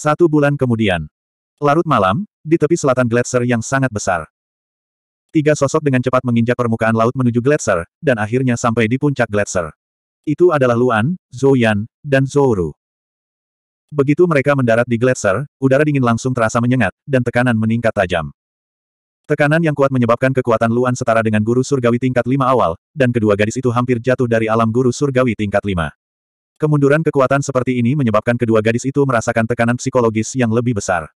Satu bulan kemudian. Larut malam, di tepi selatan gletser yang sangat besar. Tiga sosok dengan cepat menginjak permukaan laut menuju gletser, dan akhirnya sampai di puncak gletser. Itu adalah Luan, Zhou Yan, dan Zhou Ru. Begitu mereka mendarat di gletser, udara dingin langsung terasa menyengat, dan tekanan meningkat tajam. Tekanan yang kuat menyebabkan kekuatan Luan setara dengan guru surgawi tingkat lima awal, dan kedua gadis itu hampir jatuh dari alam guru surgawi tingkat lima. Kemunduran kekuatan seperti ini menyebabkan kedua gadis itu merasakan tekanan psikologis yang lebih besar.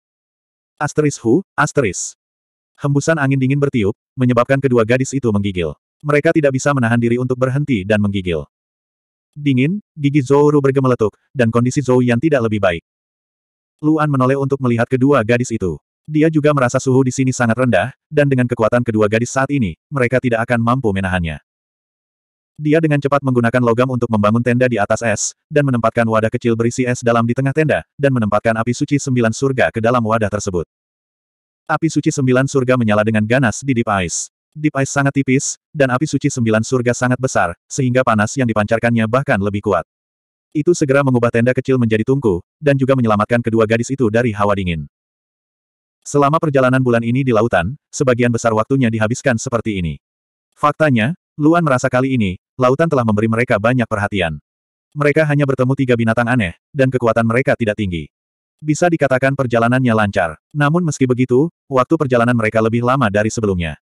Asteris Hu, asteris. Hembusan angin dingin bertiup, menyebabkan kedua gadis itu menggigil. Mereka tidak bisa menahan diri untuk berhenti dan menggigil. Dingin, gigi Zouru bergemeletuk, dan kondisi Zhou yang tidak lebih baik. Luan menoleh untuk melihat kedua gadis itu. Dia juga merasa suhu di sini sangat rendah, dan dengan kekuatan kedua gadis saat ini, mereka tidak akan mampu menahannya. Dia dengan cepat menggunakan logam untuk membangun tenda di atas es, dan menempatkan wadah kecil berisi es dalam di tengah tenda, dan menempatkan api suci sembilan surga ke dalam wadah tersebut. Api suci sembilan surga menyala dengan ganas di Deep Ice. Deep Ice sangat tipis, dan api suci sembilan surga sangat besar, sehingga panas yang dipancarkannya bahkan lebih kuat. Itu segera mengubah tenda kecil menjadi tungku, dan juga menyelamatkan kedua gadis itu dari hawa dingin. Selama perjalanan bulan ini di lautan, sebagian besar waktunya dihabiskan seperti ini. Faktanya, Luan merasa kali ini, lautan telah memberi mereka banyak perhatian. Mereka hanya bertemu tiga binatang aneh, dan kekuatan mereka tidak tinggi. Bisa dikatakan perjalanannya lancar. Namun meski begitu, waktu perjalanan mereka lebih lama dari sebelumnya.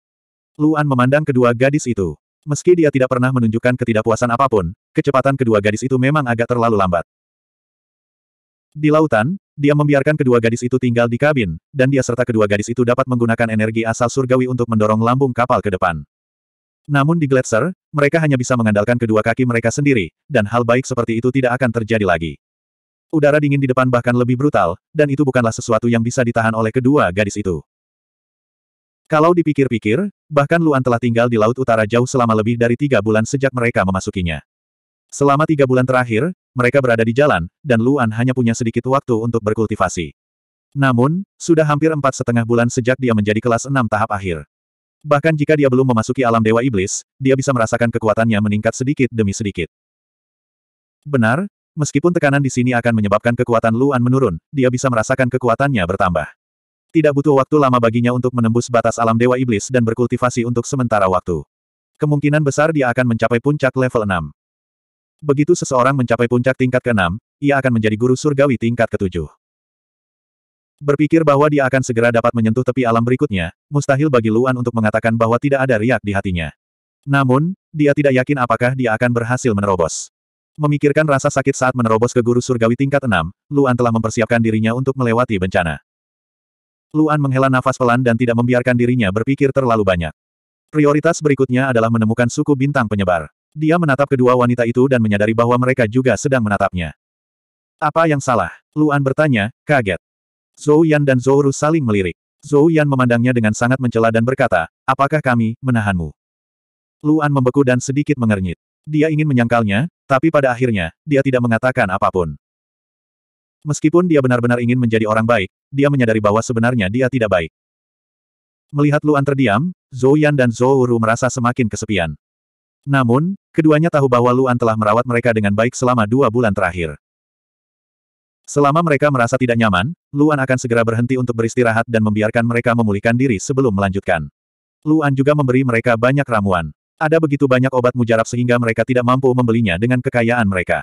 Luan memandang kedua gadis itu. Meski dia tidak pernah menunjukkan ketidakpuasan apapun, kecepatan kedua gadis itu memang agak terlalu lambat. Di lautan, dia membiarkan kedua gadis itu tinggal di kabin, dan dia serta kedua gadis itu dapat menggunakan energi asal surgawi untuk mendorong lambung kapal ke depan. Namun di Gletser, mereka hanya bisa mengandalkan kedua kaki mereka sendiri, dan hal baik seperti itu tidak akan terjadi lagi. Udara dingin di depan bahkan lebih brutal, dan itu bukanlah sesuatu yang bisa ditahan oleh kedua gadis itu. Kalau dipikir-pikir, bahkan Luan telah tinggal di Laut Utara jauh selama lebih dari tiga bulan sejak mereka memasukinya. Selama tiga bulan terakhir, mereka berada di jalan, dan Luan hanya punya sedikit waktu untuk berkultivasi. Namun, sudah hampir empat setengah bulan sejak dia menjadi kelas enam tahap akhir. Bahkan jika dia belum memasuki alam Dewa Iblis, dia bisa merasakan kekuatannya meningkat sedikit demi sedikit. Benar, meskipun tekanan di sini akan menyebabkan kekuatan Luan menurun, dia bisa merasakan kekuatannya bertambah. Tidak butuh waktu lama baginya untuk menembus batas alam Dewa Iblis dan berkultivasi untuk sementara waktu. Kemungkinan besar dia akan mencapai puncak level 6. Begitu seseorang mencapai puncak tingkat ke-6, ia akan menjadi guru surgawi tingkat ke-7. Berpikir bahwa dia akan segera dapat menyentuh tepi alam berikutnya, mustahil bagi Luan untuk mengatakan bahwa tidak ada riak di hatinya. Namun, dia tidak yakin apakah dia akan berhasil menerobos. Memikirkan rasa sakit saat menerobos ke guru surgawi tingkat 6, Luan telah mempersiapkan dirinya untuk melewati bencana. Luan menghela nafas pelan dan tidak membiarkan dirinya berpikir terlalu banyak. Prioritas berikutnya adalah menemukan suku bintang penyebar. Dia menatap kedua wanita itu dan menyadari bahwa mereka juga sedang menatapnya. Apa yang salah? Luan bertanya, kaget. Zhou Yan dan Zhou Ru saling melirik. Zhou Yan memandangnya dengan sangat mencela dan berkata, apakah kami menahanmu? Luan membeku dan sedikit mengernyit. Dia ingin menyangkalnya, tapi pada akhirnya, dia tidak mengatakan apapun. Meskipun dia benar-benar ingin menjadi orang baik, dia menyadari bahwa sebenarnya dia tidak baik. Melihat Luan terdiam, Zhou Yan dan Zhou Ru merasa semakin kesepian. Namun, keduanya tahu bahwa Luan telah merawat mereka dengan baik selama dua bulan terakhir. Selama mereka merasa tidak nyaman, Luan akan segera berhenti untuk beristirahat dan membiarkan mereka memulihkan diri sebelum melanjutkan. Luan juga memberi mereka banyak ramuan. Ada begitu banyak obat mujarab sehingga mereka tidak mampu membelinya dengan kekayaan mereka.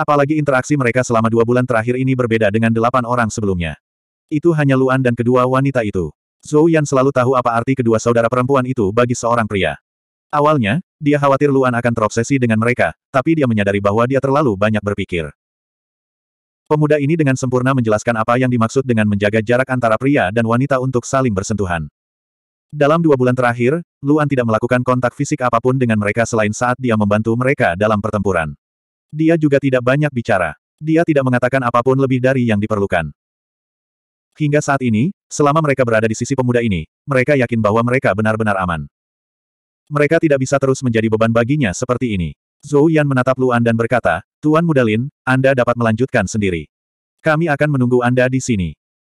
Apalagi interaksi mereka selama dua bulan terakhir ini berbeda dengan delapan orang sebelumnya. Itu hanya Luan dan kedua wanita itu. Zhou Yan selalu tahu apa arti kedua saudara perempuan itu bagi seorang pria. Awalnya, dia khawatir Luan akan terobsesi dengan mereka, tapi dia menyadari bahwa dia terlalu banyak berpikir. Pemuda ini dengan sempurna menjelaskan apa yang dimaksud dengan menjaga jarak antara pria dan wanita untuk saling bersentuhan. Dalam dua bulan terakhir, Luan tidak melakukan kontak fisik apapun dengan mereka selain saat dia membantu mereka dalam pertempuran. Dia juga tidak banyak bicara. Dia tidak mengatakan apapun lebih dari yang diperlukan. Hingga saat ini, selama mereka berada di sisi pemuda ini, mereka yakin bahwa mereka benar-benar aman. Mereka tidak bisa terus menjadi beban baginya seperti ini. Zhou Yan menatap Luan dan berkata, Tuan Mudalin, Anda dapat melanjutkan sendiri. Kami akan menunggu Anda di sini.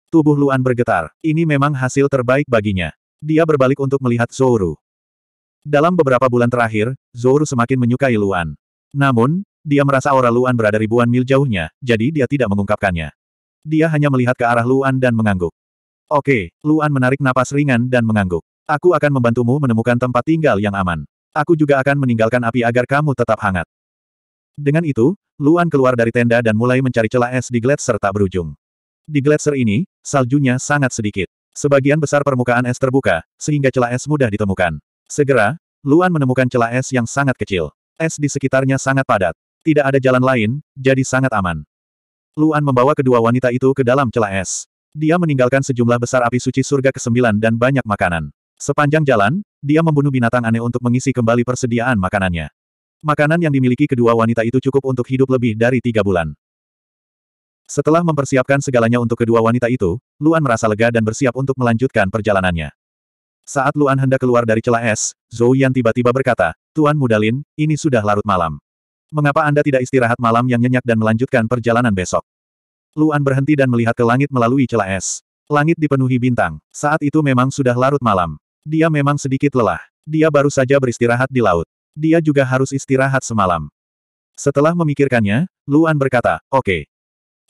Tubuh Luan bergetar. Ini memang hasil terbaik baginya. Dia berbalik untuk melihat Zoru. Dalam beberapa bulan terakhir, Zoru semakin menyukai Luan. Namun, dia merasa aura Luan berada ribuan mil jauhnya, jadi dia tidak mengungkapkannya. Dia hanya melihat ke arah Luan dan mengangguk. Oke, Luan menarik napas ringan dan mengangguk. Aku akan membantumu menemukan tempat tinggal yang aman. Aku juga akan meninggalkan api agar kamu tetap hangat. Dengan itu, Luan keluar dari tenda dan mulai mencari celah es di gletser serta berujung. Di gletser ini, saljunya sangat sedikit. Sebagian besar permukaan es terbuka, sehingga celah es mudah ditemukan. Segera, Luan menemukan celah es yang sangat kecil. Es di sekitarnya sangat padat. Tidak ada jalan lain, jadi sangat aman. Luan membawa kedua wanita itu ke dalam celah es. Dia meninggalkan sejumlah besar api suci surga ke-9 dan banyak makanan. Sepanjang jalan, dia membunuh binatang aneh untuk mengisi kembali persediaan makanannya. Makanan yang dimiliki kedua wanita itu cukup untuk hidup lebih dari tiga bulan. Setelah mempersiapkan segalanya untuk kedua wanita itu, Luan merasa lega dan bersiap untuk melanjutkan perjalanannya. Saat Luan hendak keluar dari celah es, Zhou Yan tiba-tiba berkata, Tuan Mudalin, ini sudah larut malam. Mengapa Anda tidak istirahat malam yang nyenyak dan melanjutkan perjalanan besok? Luan berhenti dan melihat ke langit melalui celah es. Langit dipenuhi bintang. Saat itu memang sudah larut malam. Dia memang sedikit lelah. Dia baru saja beristirahat di laut. Dia juga harus istirahat semalam. Setelah memikirkannya, Luan berkata, oke. Okay.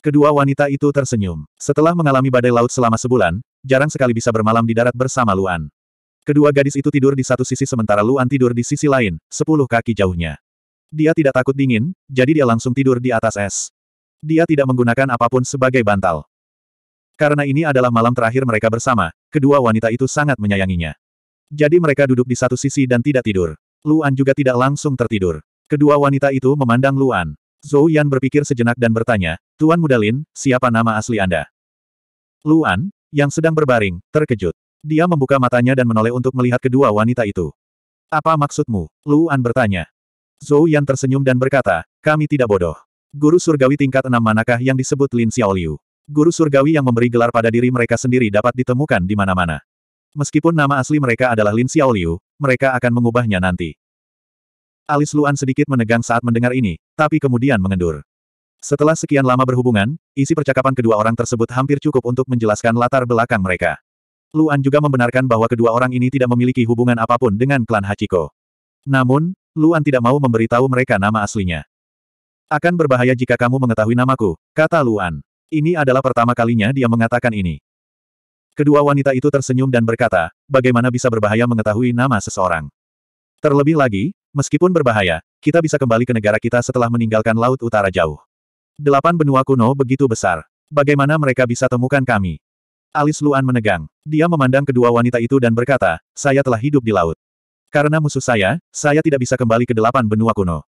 Kedua wanita itu tersenyum. Setelah mengalami badai laut selama sebulan, jarang sekali bisa bermalam di darat bersama Luan. Kedua gadis itu tidur di satu sisi sementara Luan tidur di sisi lain, sepuluh kaki jauhnya. Dia tidak takut dingin, jadi dia langsung tidur di atas es. Dia tidak menggunakan apapun sebagai bantal. Karena ini adalah malam terakhir mereka bersama, kedua wanita itu sangat menyayanginya. Jadi mereka duduk di satu sisi dan tidak tidur. Luan juga tidak langsung tertidur. Kedua wanita itu memandang Luan. Zhou Yan berpikir sejenak dan bertanya, Tuan Mudalin, siapa nama asli Anda? Luan, yang sedang berbaring, terkejut. Dia membuka matanya dan menoleh untuk melihat kedua wanita itu. Apa maksudmu? Luan bertanya. Zhou Yan tersenyum dan berkata, kami tidak bodoh. Guru surgawi tingkat enam manakah yang disebut Lin Xiaoliu? Guru surgawi yang memberi gelar pada diri mereka sendiri dapat ditemukan di mana-mana. Meskipun nama asli mereka adalah Lin Xiaoliu, mereka akan mengubahnya nanti. Alis Luan sedikit menegang saat mendengar ini, tapi kemudian mengendur. Setelah sekian lama berhubungan, isi percakapan kedua orang tersebut hampir cukup untuk menjelaskan latar belakang mereka. Luan juga membenarkan bahwa kedua orang ini tidak memiliki hubungan apapun dengan klan Hachiko. Namun, Luan tidak mau memberitahu mereka nama aslinya. Akan berbahaya jika kamu mengetahui namaku, kata Luan. Ini adalah pertama kalinya dia mengatakan ini. Kedua wanita itu tersenyum dan berkata, bagaimana bisa berbahaya mengetahui nama seseorang. Terlebih lagi, meskipun berbahaya, kita bisa kembali ke negara kita setelah meninggalkan Laut Utara jauh. Delapan benua kuno begitu besar. Bagaimana mereka bisa temukan kami? Alis Luan menegang. Dia memandang kedua wanita itu dan berkata, saya telah hidup di laut. Karena musuh saya, saya tidak bisa kembali ke delapan benua kuno.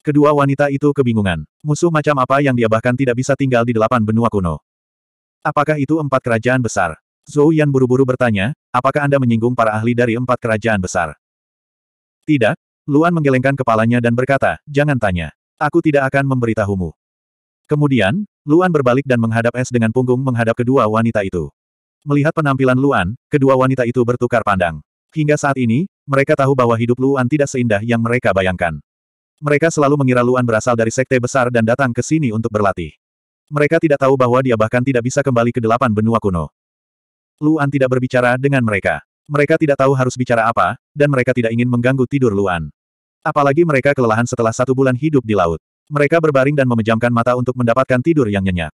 Kedua wanita itu kebingungan. Musuh macam apa yang dia bahkan tidak bisa tinggal di delapan benua kuno. Apakah itu empat kerajaan besar? Zhou Yan buru-buru bertanya, apakah Anda menyinggung para ahli dari empat kerajaan besar? Tidak, Luan menggelengkan kepalanya dan berkata, jangan tanya. Aku tidak akan memberitahumu. Kemudian, Luan berbalik dan menghadap es dengan punggung menghadap kedua wanita itu. Melihat penampilan Luan, kedua wanita itu bertukar pandang. Hingga saat ini, mereka tahu bahwa hidup Luan tidak seindah yang mereka bayangkan. Mereka selalu mengira Luan berasal dari sekte besar dan datang ke sini untuk berlatih. Mereka tidak tahu bahwa dia bahkan tidak bisa kembali ke delapan benua kuno. Luan tidak berbicara dengan mereka. Mereka tidak tahu harus bicara apa, dan mereka tidak ingin mengganggu tidur Luan. Apalagi mereka kelelahan setelah satu bulan hidup di laut. Mereka berbaring dan memejamkan mata untuk mendapatkan tidur yang nyenyak.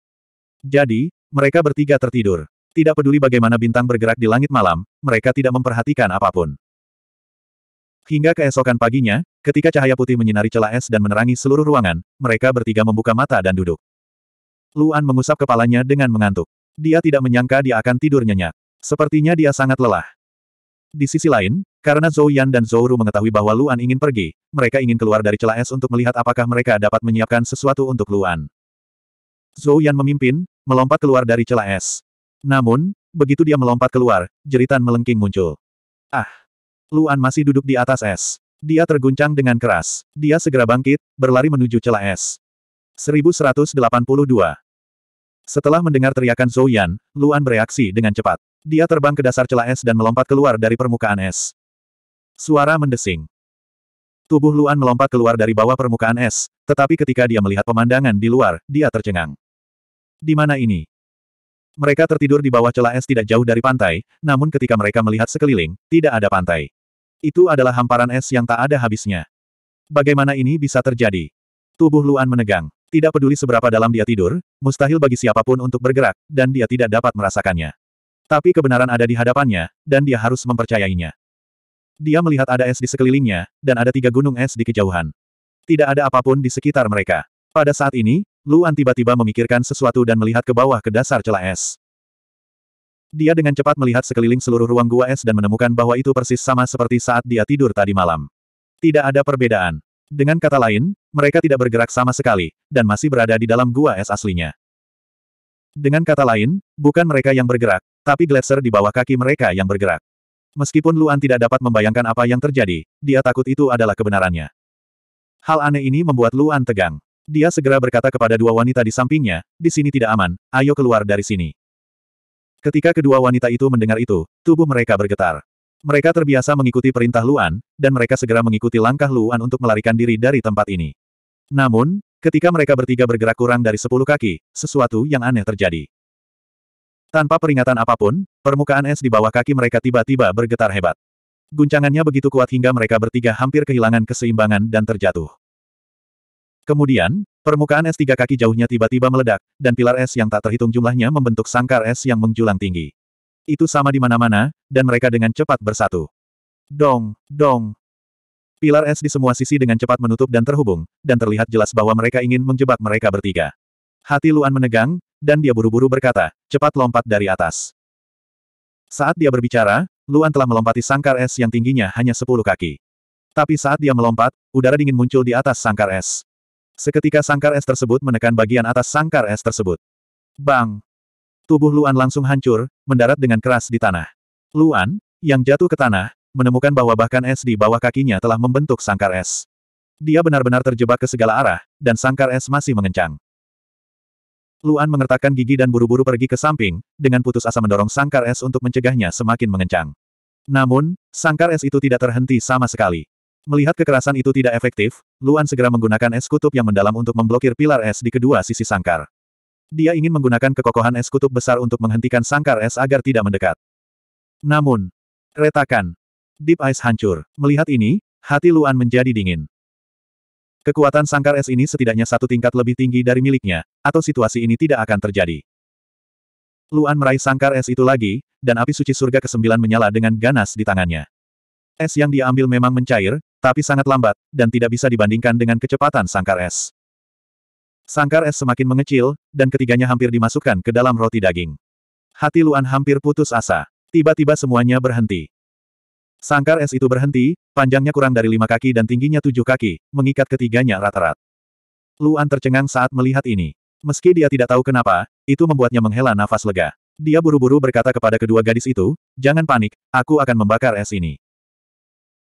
Jadi, mereka bertiga tertidur. Tidak peduli bagaimana bintang bergerak di langit malam, mereka tidak memperhatikan apapun. Hingga keesokan paginya, ketika cahaya putih menyinari celah es dan menerangi seluruh ruangan, mereka bertiga membuka mata dan duduk. Luan mengusap kepalanya dengan mengantuk. Dia tidak menyangka dia akan tidur nyenyak. Sepertinya dia sangat lelah. Di sisi lain, karena Zhou Yan dan Zhou Ru mengetahui bahwa Luan ingin pergi, mereka ingin keluar dari celah es untuk melihat apakah mereka dapat menyiapkan sesuatu untuk Luan. Zhou Yan memimpin, melompat keluar dari celah es. Namun, begitu dia melompat keluar, jeritan melengking muncul. Ah! Luan masih duduk di atas es. Dia terguncang dengan keras. Dia segera bangkit, berlari menuju celah es. 1182. Setelah mendengar teriakan Zhou Yan, Luan bereaksi dengan cepat. Dia terbang ke dasar celah es dan melompat keluar dari permukaan es. Suara mendesing. Tubuh Luan melompat keluar dari bawah permukaan es, tetapi ketika dia melihat pemandangan di luar, dia tercengang. Di mana ini? Mereka tertidur di bawah celah es tidak jauh dari pantai, namun ketika mereka melihat sekeliling, tidak ada pantai. Itu adalah hamparan es yang tak ada habisnya. Bagaimana ini bisa terjadi? Tubuh Luan menegang. Tidak peduli seberapa dalam dia tidur, mustahil bagi siapapun untuk bergerak, dan dia tidak dapat merasakannya. Tapi kebenaran ada di hadapannya, dan dia harus mempercayainya. Dia melihat ada es di sekelilingnya, dan ada tiga gunung es di kejauhan. Tidak ada apapun di sekitar mereka. Pada saat ini, Luan tiba-tiba memikirkan sesuatu dan melihat ke bawah ke dasar celah es. Dia dengan cepat melihat sekeliling seluruh ruang gua es dan menemukan bahwa itu persis sama seperti saat dia tidur tadi malam. Tidak ada perbedaan. Dengan kata lain, mereka tidak bergerak sama sekali, dan masih berada di dalam gua es aslinya. Dengan kata lain, bukan mereka yang bergerak, tapi gletser di bawah kaki mereka yang bergerak. Meskipun Luan tidak dapat membayangkan apa yang terjadi, dia takut itu adalah kebenarannya. Hal aneh ini membuat Luan tegang. Dia segera berkata kepada dua wanita di sampingnya, di sini tidak aman, ayo keluar dari sini. Ketika kedua wanita itu mendengar itu, tubuh mereka bergetar. Mereka terbiasa mengikuti perintah Luan, dan mereka segera mengikuti langkah Luan untuk melarikan diri dari tempat ini. Namun, ketika mereka bertiga bergerak kurang dari sepuluh kaki, sesuatu yang aneh terjadi. Tanpa peringatan apapun, permukaan es di bawah kaki mereka tiba-tiba bergetar hebat. Guncangannya begitu kuat hingga mereka bertiga hampir kehilangan keseimbangan dan terjatuh. Kemudian, Permukaan es tiga kaki jauhnya tiba-tiba meledak, dan pilar es yang tak terhitung jumlahnya membentuk sangkar es yang menjulang tinggi. Itu sama di mana-mana, dan mereka dengan cepat bersatu. Dong, dong. Pilar es di semua sisi dengan cepat menutup dan terhubung, dan terlihat jelas bahwa mereka ingin menjebak mereka bertiga. Hati Luan menegang, dan dia buru-buru berkata, cepat lompat dari atas. Saat dia berbicara, Luan telah melompati sangkar es yang tingginya hanya 10 kaki. Tapi saat dia melompat, udara dingin muncul di atas sangkar es. Seketika sangkar es tersebut menekan bagian atas sangkar es tersebut. Bang! Tubuh Luan langsung hancur, mendarat dengan keras di tanah. Luan, yang jatuh ke tanah, menemukan bahwa bahkan es di bawah kakinya telah membentuk sangkar es. Dia benar-benar terjebak ke segala arah, dan sangkar es masih mengencang. Luan mengertakkan gigi dan buru-buru pergi ke samping, dengan putus asa mendorong sangkar es untuk mencegahnya semakin mengencang. Namun, sangkar es itu tidak terhenti sama sekali. Melihat kekerasan itu tidak efektif, Luan segera menggunakan es kutub yang mendalam untuk memblokir pilar es di kedua sisi sangkar. Dia ingin menggunakan kekokohan es kutub besar untuk menghentikan sangkar es agar tidak mendekat. Namun, retakan. Deep Ice hancur. Melihat ini, hati Luan menjadi dingin. Kekuatan sangkar es ini setidaknya satu tingkat lebih tinggi dari miliknya, atau situasi ini tidak akan terjadi. Luan meraih sangkar es itu lagi, dan api suci surga kesembilan menyala dengan ganas di tangannya. Es yang diambil memang mencair, tapi sangat lambat, dan tidak bisa dibandingkan dengan kecepatan sangkar es. Sangkar es semakin mengecil, dan ketiganya hampir dimasukkan ke dalam roti daging. Hati Luan hampir putus asa. Tiba-tiba semuanya berhenti. Sangkar es itu berhenti, panjangnya kurang dari lima kaki dan tingginya tujuh kaki, mengikat ketiganya rata rata Luan tercengang saat melihat ini. Meski dia tidak tahu kenapa, itu membuatnya menghela nafas lega. Dia buru-buru berkata kepada kedua gadis itu, jangan panik, aku akan membakar es ini.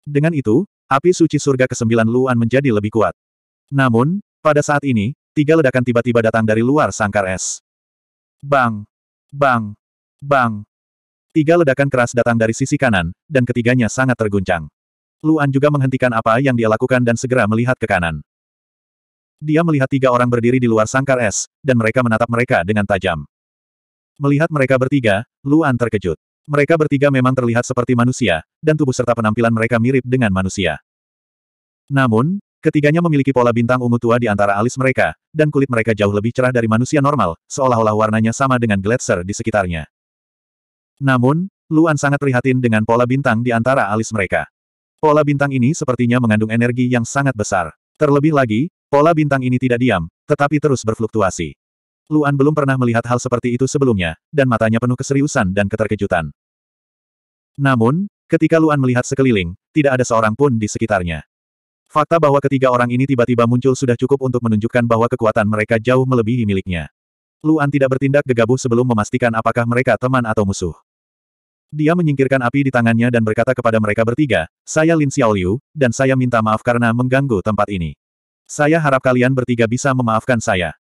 Dengan itu, api suci surga ke-9 Luan menjadi lebih kuat. Namun, pada saat ini, Tiga ledakan tiba-tiba datang dari luar sangkar es. Bang! Bang! Bang! Tiga ledakan keras datang dari sisi kanan, dan ketiganya sangat terguncang. Luan juga menghentikan apa yang dia lakukan dan segera melihat ke kanan. Dia melihat tiga orang berdiri di luar sangkar es, dan mereka menatap mereka dengan tajam. Melihat mereka bertiga, Luan terkejut. Mereka bertiga memang terlihat seperti manusia, dan tubuh serta penampilan mereka mirip dengan manusia. Namun, Ketiganya memiliki pola bintang ungu tua di antara alis mereka, dan kulit mereka jauh lebih cerah dari manusia normal, seolah-olah warnanya sama dengan gletser di sekitarnya. Namun, Luan sangat prihatin dengan pola bintang di antara alis mereka. Pola bintang ini sepertinya mengandung energi yang sangat besar. Terlebih lagi, pola bintang ini tidak diam, tetapi terus berfluktuasi. Luan belum pernah melihat hal seperti itu sebelumnya, dan matanya penuh keseriusan dan keterkejutan. Namun, ketika Luan melihat sekeliling, tidak ada seorang pun di sekitarnya. Fakta bahwa ketiga orang ini tiba-tiba muncul sudah cukup untuk menunjukkan bahwa kekuatan mereka jauh melebihi miliknya. Luan tidak bertindak gegabah sebelum memastikan apakah mereka teman atau musuh. Dia menyingkirkan api di tangannya dan berkata kepada mereka bertiga, saya Lin Xiaoliu, dan saya minta maaf karena mengganggu tempat ini. Saya harap kalian bertiga bisa memaafkan saya.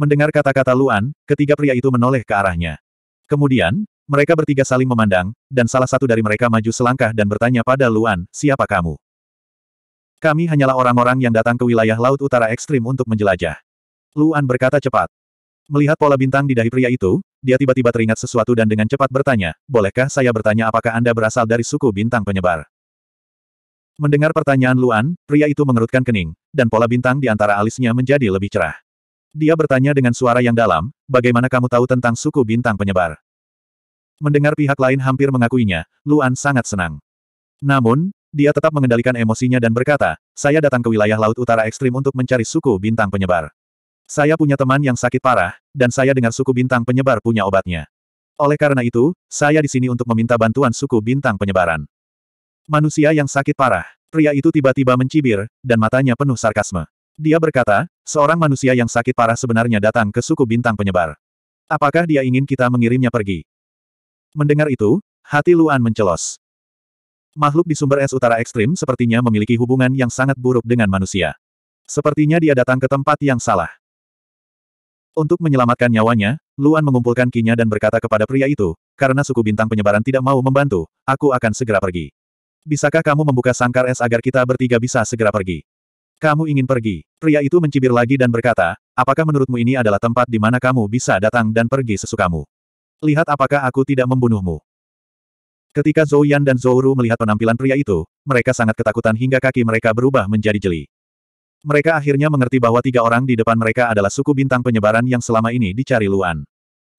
Mendengar kata-kata Luan, ketiga pria itu menoleh ke arahnya. Kemudian, mereka bertiga saling memandang, dan salah satu dari mereka maju selangkah dan bertanya pada Luan, siapa kamu? Kami hanyalah orang-orang yang datang ke wilayah laut utara ekstrim untuk menjelajah. Luan berkata cepat. Melihat pola bintang di dahi pria itu, dia tiba-tiba teringat sesuatu dan dengan cepat bertanya, bolehkah saya bertanya apakah Anda berasal dari suku bintang penyebar? Mendengar pertanyaan Luan, pria itu mengerutkan kening, dan pola bintang di antara alisnya menjadi lebih cerah. Dia bertanya dengan suara yang dalam, bagaimana kamu tahu tentang suku bintang penyebar? Mendengar pihak lain hampir mengakuinya, Luan sangat senang. Namun, dia tetap mengendalikan emosinya dan berkata, saya datang ke wilayah Laut Utara Ekstrim untuk mencari suku bintang penyebar. Saya punya teman yang sakit parah, dan saya dengar suku bintang penyebar punya obatnya. Oleh karena itu, saya di sini untuk meminta bantuan suku bintang penyebaran. Manusia yang sakit parah. Pria itu tiba-tiba mencibir, dan matanya penuh sarkasme. Dia berkata, seorang manusia yang sakit parah sebenarnya datang ke suku bintang penyebar. Apakah dia ingin kita mengirimnya pergi? Mendengar itu, hati Luan mencelos. Makhluk di sumber es utara ekstrim sepertinya memiliki hubungan yang sangat buruk dengan manusia. Sepertinya dia datang ke tempat yang salah. Untuk menyelamatkan nyawanya, Luan mengumpulkan kinya dan berkata kepada pria itu, karena suku bintang penyebaran tidak mau membantu, aku akan segera pergi. Bisakah kamu membuka sangkar es agar kita bertiga bisa segera pergi? Kamu ingin pergi? Pria itu mencibir lagi dan berkata, apakah menurutmu ini adalah tempat di mana kamu bisa datang dan pergi sesukamu? Lihat apakah aku tidak membunuhmu. Ketika Zhou Yan dan Zhou Ru melihat penampilan pria itu, mereka sangat ketakutan hingga kaki mereka berubah menjadi jeli. Mereka akhirnya mengerti bahwa tiga orang di depan mereka adalah suku bintang penyebaran yang selama ini dicari Luan.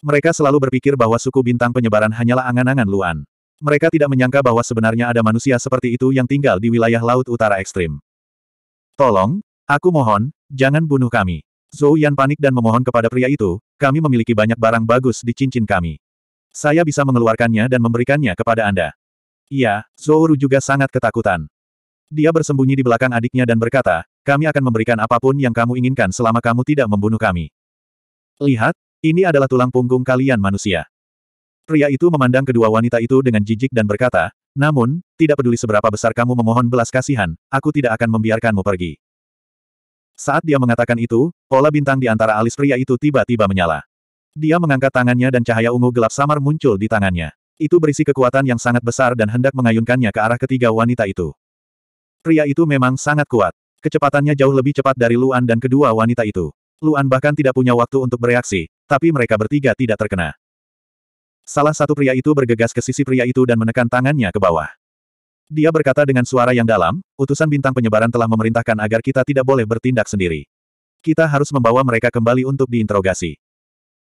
Mereka selalu berpikir bahwa suku bintang penyebaran hanyalah angan-angan Luan. Mereka tidak menyangka bahwa sebenarnya ada manusia seperti itu yang tinggal di wilayah laut utara ekstrim. Tolong, aku mohon, jangan bunuh kami. Zhou Yan panik dan memohon kepada pria itu, kami memiliki banyak barang bagus di cincin kami. Saya bisa mengeluarkannya dan memberikannya kepada Anda. Iya, Zouru juga sangat ketakutan. Dia bersembunyi di belakang adiknya dan berkata, kami akan memberikan apapun yang kamu inginkan selama kamu tidak membunuh kami. Lihat, ini adalah tulang punggung kalian manusia. Pria itu memandang kedua wanita itu dengan jijik dan berkata, namun, tidak peduli seberapa besar kamu memohon belas kasihan, aku tidak akan membiarkanmu pergi. Saat dia mengatakan itu, pola bintang di antara alis pria itu tiba-tiba menyala. Dia mengangkat tangannya dan cahaya ungu gelap samar muncul di tangannya. Itu berisi kekuatan yang sangat besar dan hendak mengayunkannya ke arah ketiga wanita itu. Pria itu memang sangat kuat. Kecepatannya jauh lebih cepat dari Luan dan kedua wanita itu. Luan bahkan tidak punya waktu untuk bereaksi, tapi mereka bertiga tidak terkena. Salah satu pria itu bergegas ke sisi pria itu dan menekan tangannya ke bawah. Dia berkata dengan suara yang dalam, utusan bintang penyebaran telah memerintahkan agar kita tidak boleh bertindak sendiri. Kita harus membawa mereka kembali untuk diinterogasi.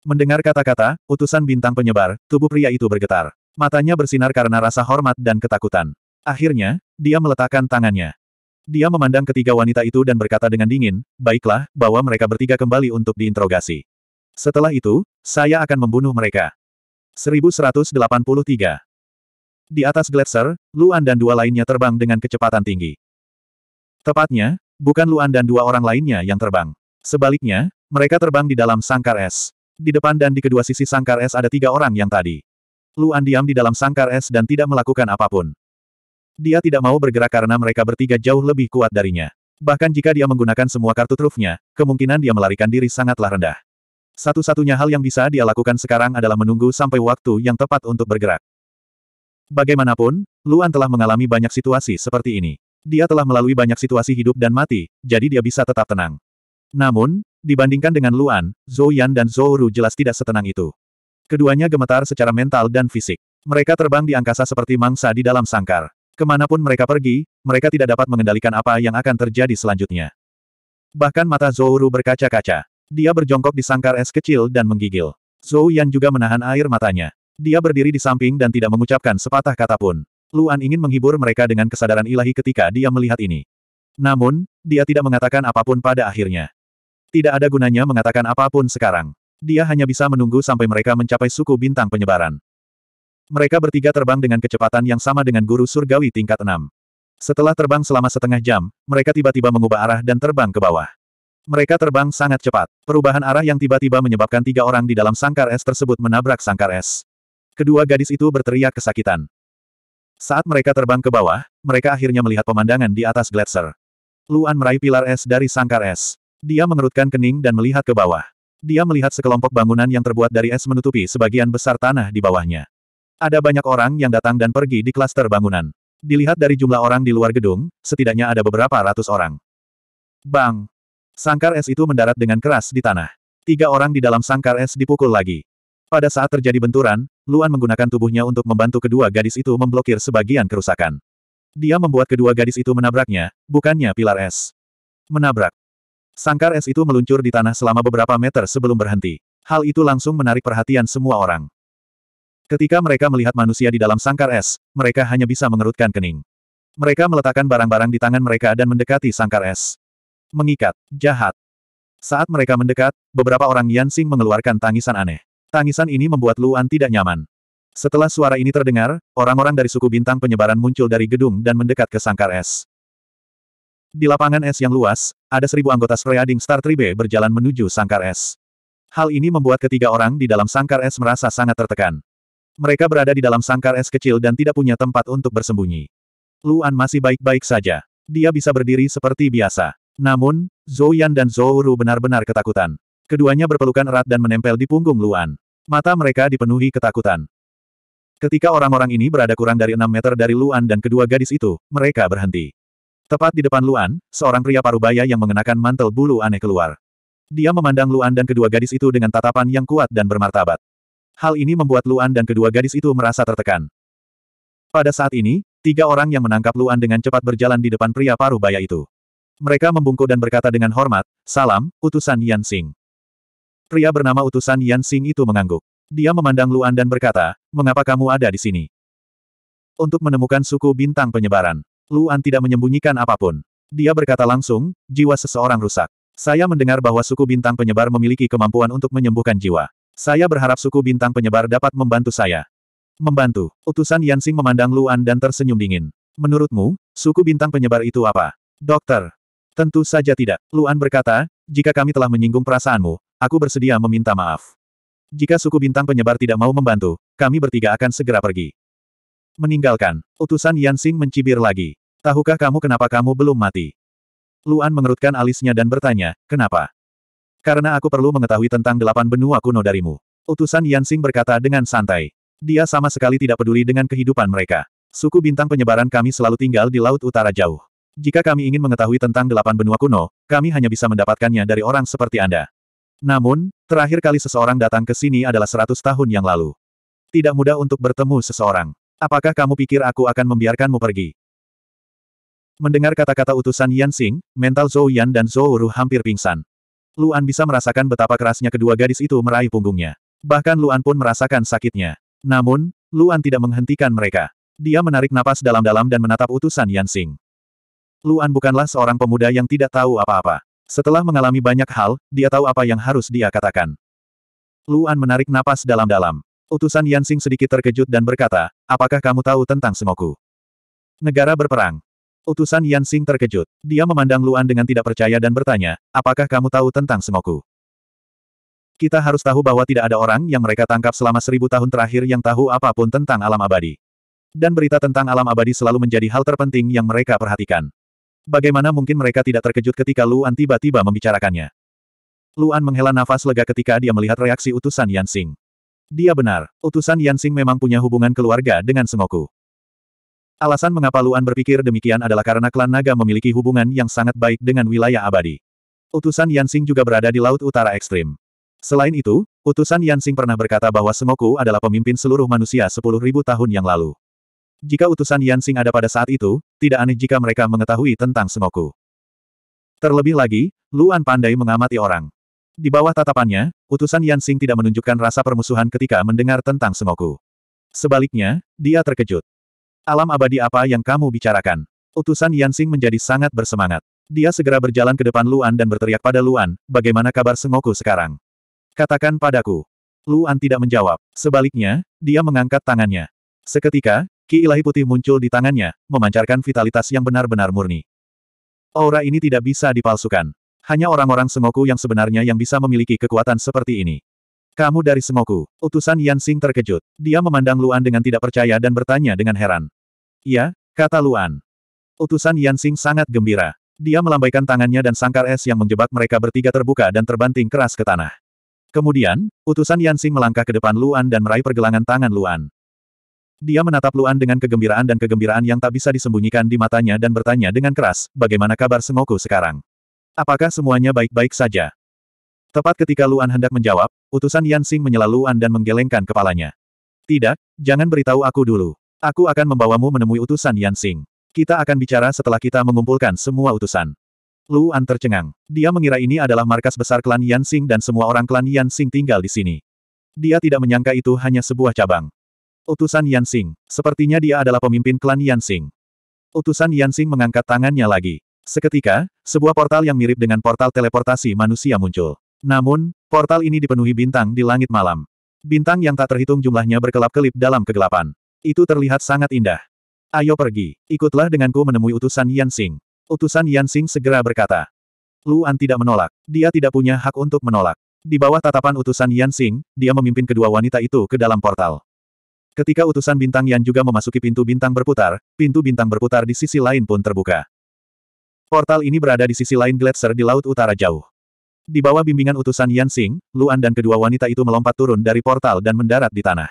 Mendengar kata-kata, utusan bintang penyebar, tubuh pria itu bergetar. Matanya bersinar karena rasa hormat dan ketakutan. Akhirnya, dia meletakkan tangannya. Dia memandang ketiga wanita itu dan berkata dengan dingin, baiklah, bawa mereka bertiga kembali untuk diinterogasi. Setelah itu, saya akan membunuh mereka. 1183 Di atas gletser, Luan dan dua lainnya terbang dengan kecepatan tinggi. Tepatnya, bukan Luan dan dua orang lainnya yang terbang. Sebaliknya, mereka terbang di dalam sangkar es. Di depan dan di kedua sisi sangkar es ada tiga orang yang tadi. Luan diam di dalam sangkar es dan tidak melakukan apapun. Dia tidak mau bergerak karena mereka bertiga jauh lebih kuat darinya. Bahkan jika dia menggunakan semua kartu trufnya, kemungkinan dia melarikan diri sangatlah rendah. Satu-satunya hal yang bisa dia lakukan sekarang adalah menunggu sampai waktu yang tepat untuk bergerak. Bagaimanapun, Luan telah mengalami banyak situasi seperti ini. Dia telah melalui banyak situasi hidup dan mati, jadi dia bisa tetap tenang. Namun, Dibandingkan dengan Luan, Zhou Yan dan Zhou Ru jelas tidak setenang itu. Keduanya gemetar secara mental dan fisik. Mereka terbang di angkasa seperti mangsa di dalam sangkar. Kemanapun mereka pergi, mereka tidak dapat mengendalikan apa yang akan terjadi selanjutnya. Bahkan mata Zhou Ru berkaca-kaca. Dia berjongkok di sangkar es kecil dan menggigil. Zhou Yan juga menahan air matanya. Dia berdiri di samping dan tidak mengucapkan sepatah kata pun. Luan ingin menghibur mereka dengan kesadaran ilahi ketika dia melihat ini. Namun, dia tidak mengatakan apapun pada akhirnya. Tidak ada gunanya mengatakan apapun sekarang. Dia hanya bisa menunggu sampai mereka mencapai suku bintang penyebaran. Mereka bertiga terbang dengan kecepatan yang sama dengan guru surgawi tingkat 6. Setelah terbang selama setengah jam, mereka tiba-tiba mengubah arah dan terbang ke bawah. Mereka terbang sangat cepat. Perubahan arah yang tiba-tiba menyebabkan tiga orang di dalam sangkar es tersebut menabrak sangkar es. Kedua gadis itu berteriak kesakitan. Saat mereka terbang ke bawah, mereka akhirnya melihat pemandangan di atas gletser. Luan meraih pilar es dari sangkar es. Dia mengerutkan kening dan melihat ke bawah. Dia melihat sekelompok bangunan yang terbuat dari es menutupi sebagian besar tanah di bawahnya. Ada banyak orang yang datang dan pergi di klaster bangunan. Dilihat dari jumlah orang di luar gedung, setidaknya ada beberapa ratus orang. Bang! Sangkar es itu mendarat dengan keras di tanah. Tiga orang di dalam sangkar es dipukul lagi. Pada saat terjadi benturan, Luan menggunakan tubuhnya untuk membantu kedua gadis itu memblokir sebagian kerusakan. Dia membuat kedua gadis itu menabraknya, bukannya pilar es. Menabrak. Sangkar es itu meluncur di tanah selama beberapa meter sebelum berhenti. Hal itu langsung menarik perhatian semua orang. Ketika mereka melihat manusia di dalam sangkar es, mereka hanya bisa mengerutkan kening. Mereka meletakkan barang-barang di tangan mereka dan mendekati sangkar es. Mengikat, jahat. Saat mereka mendekat, beberapa orang Yansing mengeluarkan tangisan aneh. Tangisan ini membuat Luan tidak nyaman. Setelah suara ini terdengar, orang-orang dari suku bintang penyebaran muncul dari gedung dan mendekat ke sangkar es. Di lapangan es yang luas, ada seribu anggota Spreading Star Tribe berjalan menuju sangkar es. Hal ini membuat ketiga orang di dalam sangkar es merasa sangat tertekan. Mereka berada di dalam sangkar es kecil dan tidak punya tempat untuk bersembunyi. Luan masih baik-baik saja. Dia bisa berdiri seperti biasa. Namun, Zhou Yan dan Zhou Ru benar-benar ketakutan. Keduanya berpelukan erat dan menempel di punggung Luan. Mata mereka dipenuhi ketakutan. Ketika orang-orang ini berada kurang dari 6 meter dari Luan dan kedua gadis itu, mereka berhenti. Tepat di depan Luan, seorang pria parubaya yang mengenakan mantel bulu aneh keluar. Dia memandang Luan dan kedua gadis itu dengan tatapan yang kuat dan bermartabat. Hal ini membuat Luan dan kedua gadis itu merasa tertekan. Pada saat ini, tiga orang yang menangkap Luan dengan cepat berjalan di depan pria parubaya itu. Mereka membungkuk dan berkata dengan hormat, Salam, utusan Yan Xing. Pria bernama utusan Yan Xing itu mengangguk. Dia memandang Luan dan berkata, mengapa kamu ada di sini? Untuk menemukan suku bintang penyebaran. Luan tidak menyembunyikan apapun. Dia berkata langsung, jiwa seseorang rusak. Saya mendengar bahwa suku bintang penyebar memiliki kemampuan untuk menyembuhkan jiwa. Saya berharap suku bintang penyebar dapat membantu saya. Membantu. Utusan Yansing memandang Luan dan tersenyum dingin. Menurutmu, suku bintang penyebar itu apa? Dokter. Tentu saja tidak. Luan berkata, jika kami telah menyinggung perasaanmu, aku bersedia meminta maaf. Jika suku bintang penyebar tidak mau membantu, kami bertiga akan segera pergi. Meninggalkan. Utusan Yansing mencibir lagi. Tahukah kamu kenapa kamu belum mati? Luan mengerutkan alisnya dan bertanya, kenapa? Karena aku perlu mengetahui tentang delapan benua kuno darimu. Utusan Yansing berkata dengan santai. Dia sama sekali tidak peduli dengan kehidupan mereka. Suku bintang penyebaran kami selalu tinggal di Laut Utara jauh. Jika kami ingin mengetahui tentang delapan benua kuno, kami hanya bisa mendapatkannya dari orang seperti Anda. Namun, terakhir kali seseorang datang ke sini adalah seratus tahun yang lalu. Tidak mudah untuk bertemu seseorang. Apakah kamu pikir aku akan membiarkanmu pergi? Mendengar kata-kata utusan Yan Xing, mental Zhou Yan dan Zhou Ru hampir pingsan. Luan bisa merasakan betapa kerasnya kedua gadis itu meraih punggungnya. Bahkan Luan pun merasakan sakitnya. Namun, Luan tidak menghentikan mereka. Dia menarik napas dalam-dalam dan menatap utusan Yan Xing. Luan bukanlah seorang pemuda yang tidak tahu apa-apa. Setelah mengalami banyak hal, dia tahu apa yang harus dia katakan. Luan menarik napas dalam-dalam. Utusan Yan Xing sedikit terkejut dan berkata, Apakah kamu tahu tentang Semoku? Negara berperang. Utusan Yan Xing terkejut. Dia memandang Luan dengan tidak percaya dan bertanya, apakah kamu tahu tentang Semoku? Kita harus tahu bahwa tidak ada orang yang mereka tangkap selama seribu tahun terakhir yang tahu apapun tentang alam abadi. Dan berita tentang alam abadi selalu menjadi hal terpenting yang mereka perhatikan. Bagaimana mungkin mereka tidak terkejut ketika Luan tiba-tiba membicarakannya? Luan menghela nafas lega ketika dia melihat reaksi utusan Yan Xing. Dia benar, utusan Yansing memang punya hubungan keluarga dengan Sengoku. Alasan mengapa Luan berpikir demikian adalah karena klan naga memiliki hubungan yang sangat baik dengan wilayah abadi. Utusan Yansing juga berada di Laut Utara Ekstrim. Selain itu, utusan Yansing pernah berkata bahwa Sengoku adalah pemimpin seluruh manusia 10.000 tahun yang lalu. Jika utusan Yansing ada pada saat itu, tidak aneh jika mereka mengetahui tentang Sengoku. Terlebih lagi, Luan pandai mengamati orang. Di bawah tatapannya, utusan Yan Xing tidak menunjukkan rasa permusuhan ketika mendengar tentang Sengoku. Sebaliknya, dia terkejut. Alam abadi apa yang kamu bicarakan? Utusan Yan Xing menjadi sangat bersemangat. Dia segera berjalan ke depan Luan dan berteriak pada Luan, bagaimana kabar Sengoku sekarang? Katakan padaku. Luan tidak menjawab. Sebaliknya, dia mengangkat tangannya. Seketika, Ki Ilahi Putih muncul di tangannya, memancarkan vitalitas yang benar-benar murni. Aura ini tidak bisa dipalsukan. Hanya orang-orang Semoku yang sebenarnya yang bisa memiliki kekuatan seperti ini. Kamu dari Semoku. Utusan Yan Xing terkejut. Dia memandang Luan dengan tidak percaya dan bertanya dengan heran. Ya, kata Luan. Utusan Yan Xing sangat gembira. Dia melambaikan tangannya dan sangkar es yang menjebak mereka bertiga terbuka dan terbanting keras ke tanah. Kemudian, utusan Yan Xing melangkah ke depan Luan dan meraih pergelangan tangan Luan. Dia menatap Luan dengan kegembiraan dan kegembiraan yang tak bisa disembunyikan di matanya dan bertanya dengan keras, bagaimana kabar Semoku sekarang? Apakah semuanya baik-baik saja? Tepat ketika Luan hendak menjawab, utusan Yan Xing menyela Luan dan menggelengkan kepalanya. Tidak, jangan beritahu aku dulu. Aku akan membawamu menemui utusan Yan Xing. Kita akan bicara setelah kita mengumpulkan semua utusan. Luan tercengang. Dia mengira ini adalah markas besar klan Yan Xing dan semua orang klan Yan Xing tinggal di sini. Dia tidak menyangka itu hanya sebuah cabang. Utusan Yan Xing. Sepertinya dia adalah pemimpin klan Yan Xing. Utusan Yan Xing mengangkat tangannya lagi. Seketika, sebuah portal yang mirip dengan portal teleportasi manusia muncul. Namun, portal ini dipenuhi bintang di langit malam. Bintang yang tak terhitung jumlahnya berkelap-kelip dalam kegelapan. Itu terlihat sangat indah. Ayo pergi, ikutlah denganku menemui utusan Yan Xing. Utusan Yan Xing segera berkata. Luan tidak menolak. Dia tidak punya hak untuk menolak. Di bawah tatapan utusan Yan Xing, dia memimpin kedua wanita itu ke dalam portal. Ketika utusan bintang Yan juga memasuki pintu bintang berputar, pintu bintang berputar di sisi lain pun terbuka. Portal ini berada di sisi lain gletser di laut utara jauh. Di bawah bimbingan utusan Yan Xing, Luan dan kedua wanita itu melompat turun dari portal dan mendarat di tanah.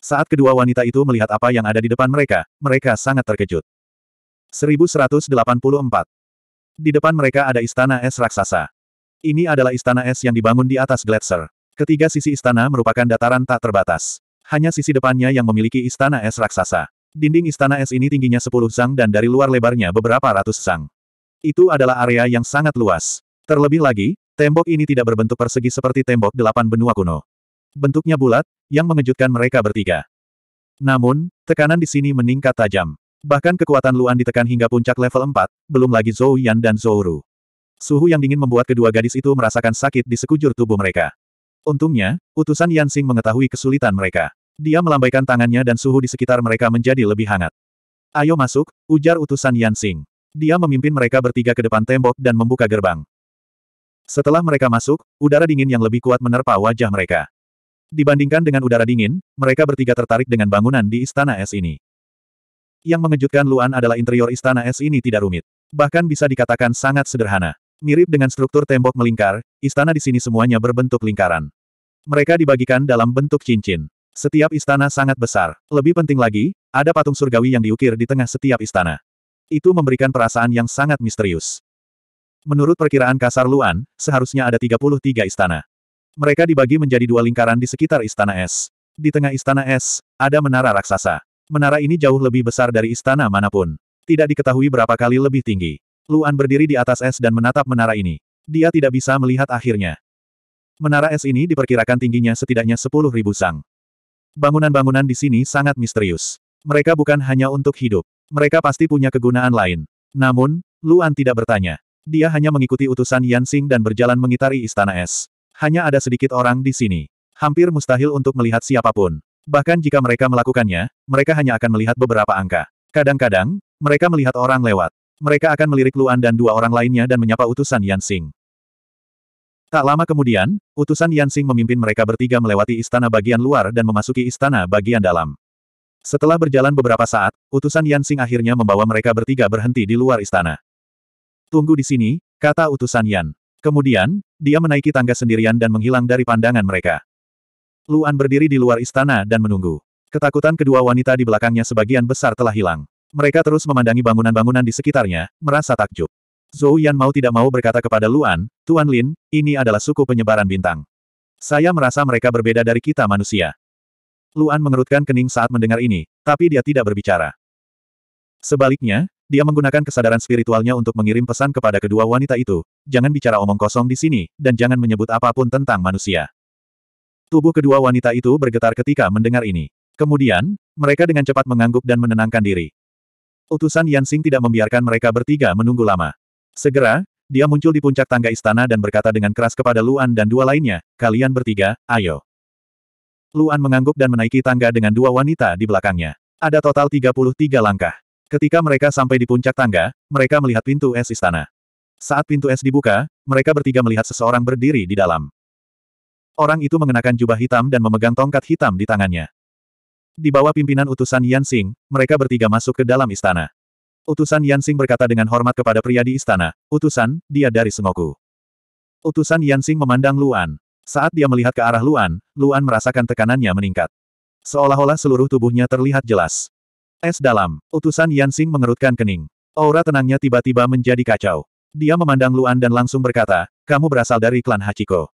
Saat kedua wanita itu melihat apa yang ada di depan mereka, mereka sangat terkejut. 1184 Di depan mereka ada istana es raksasa. Ini adalah istana es yang dibangun di atas gletser. Ketiga sisi istana merupakan dataran tak terbatas. Hanya sisi depannya yang memiliki istana es raksasa. Dinding istana es ini tingginya 10 zang dan dari luar lebarnya beberapa ratus zang. Itu adalah area yang sangat luas. Terlebih lagi, tembok ini tidak berbentuk persegi seperti tembok delapan benua kuno. Bentuknya bulat, yang mengejutkan mereka bertiga. Namun, tekanan di sini meningkat tajam. Bahkan kekuatan Luan ditekan hingga puncak level 4, belum lagi Zhou Yan dan Zhou Ru. Suhu yang dingin membuat kedua gadis itu merasakan sakit di sekujur tubuh mereka. Untungnya, utusan Yan Xing mengetahui kesulitan mereka. Dia melambaikan tangannya dan suhu di sekitar mereka menjadi lebih hangat. Ayo masuk, ujar utusan Yan Dia memimpin mereka bertiga ke depan tembok dan membuka gerbang. Setelah mereka masuk, udara dingin yang lebih kuat menerpa wajah mereka. Dibandingkan dengan udara dingin, mereka bertiga tertarik dengan bangunan di istana es ini. Yang mengejutkan Luan adalah interior istana es ini tidak rumit. Bahkan bisa dikatakan sangat sederhana. Mirip dengan struktur tembok melingkar, istana di sini semuanya berbentuk lingkaran. Mereka dibagikan dalam bentuk cincin. Setiap istana sangat besar. Lebih penting lagi, ada patung surgawi yang diukir di tengah setiap istana. Itu memberikan perasaan yang sangat misterius. Menurut perkiraan kasar Luan, seharusnya ada 33 istana. Mereka dibagi menjadi dua lingkaran di sekitar istana es. Di tengah istana es, ada menara raksasa. Menara ini jauh lebih besar dari istana manapun. Tidak diketahui berapa kali lebih tinggi. Luan berdiri di atas es dan menatap menara ini. Dia tidak bisa melihat akhirnya. Menara es ini diperkirakan tingginya setidaknya 10.000 sang. Bangunan-bangunan di sini sangat misterius. Mereka bukan hanya untuk hidup. Mereka pasti punya kegunaan lain. Namun, Luan tidak bertanya. Dia hanya mengikuti utusan Yansing dan berjalan mengitari istana es. Hanya ada sedikit orang di sini. Hampir mustahil untuk melihat siapapun. Bahkan jika mereka melakukannya, mereka hanya akan melihat beberapa angka. Kadang-kadang, mereka melihat orang lewat. Mereka akan melirik Luan dan dua orang lainnya dan menyapa utusan Yansing. Tak lama kemudian, utusan Yansing memimpin mereka bertiga melewati istana bagian luar dan memasuki istana bagian dalam. Setelah berjalan beberapa saat, utusan Yansing akhirnya membawa mereka bertiga berhenti di luar istana. Tunggu di sini, kata utusan Yan. Kemudian, dia menaiki tangga sendirian dan menghilang dari pandangan mereka. Luan berdiri di luar istana dan menunggu. Ketakutan kedua wanita di belakangnya sebagian besar telah hilang. Mereka terus memandangi bangunan-bangunan di sekitarnya, merasa takjub. Zhou Yan mau tidak mau berkata kepada Luan, Tuan Lin, ini adalah suku penyebaran bintang. Saya merasa mereka berbeda dari kita manusia. Luan mengerutkan kening saat mendengar ini, tapi dia tidak berbicara. Sebaliknya, dia menggunakan kesadaran spiritualnya untuk mengirim pesan kepada kedua wanita itu, jangan bicara omong kosong di sini, dan jangan menyebut apapun tentang manusia. Tubuh kedua wanita itu bergetar ketika mendengar ini. Kemudian, mereka dengan cepat mengangguk dan menenangkan diri. Utusan Yan Xing tidak membiarkan mereka bertiga menunggu lama. Segera, dia muncul di puncak tangga istana dan berkata dengan keras kepada Luan dan dua lainnya, kalian bertiga, ayo. Luan mengangguk dan menaiki tangga dengan dua wanita di belakangnya. Ada total 33 langkah. Ketika mereka sampai di puncak tangga, mereka melihat pintu es istana. Saat pintu es dibuka, mereka bertiga melihat seseorang berdiri di dalam. Orang itu mengenakan jubah hitam dan memegang tongkat hitam di tangannya. Di bawah pimpinan utusan Yan Xing, mereka bertiga masuk ke dalam istana. Utusan Yansing berkata dengan hormat kepada pria di istana, utusan, dia dari Sengoku. Utusan Yansing memandang Luan. Saat dia melihat ke arah Luan, Luan merasakan tekanannya meningkat. Seolah-olah seluruh tubuhnya terlihat jelas. Es dalam, utusan Yansing mengerutkan kening. Aura tenangnya tiba-tiba menjadi kacau. Dia memandang Luan dan langsung berkata, kamu berasal dari klan Hachiko.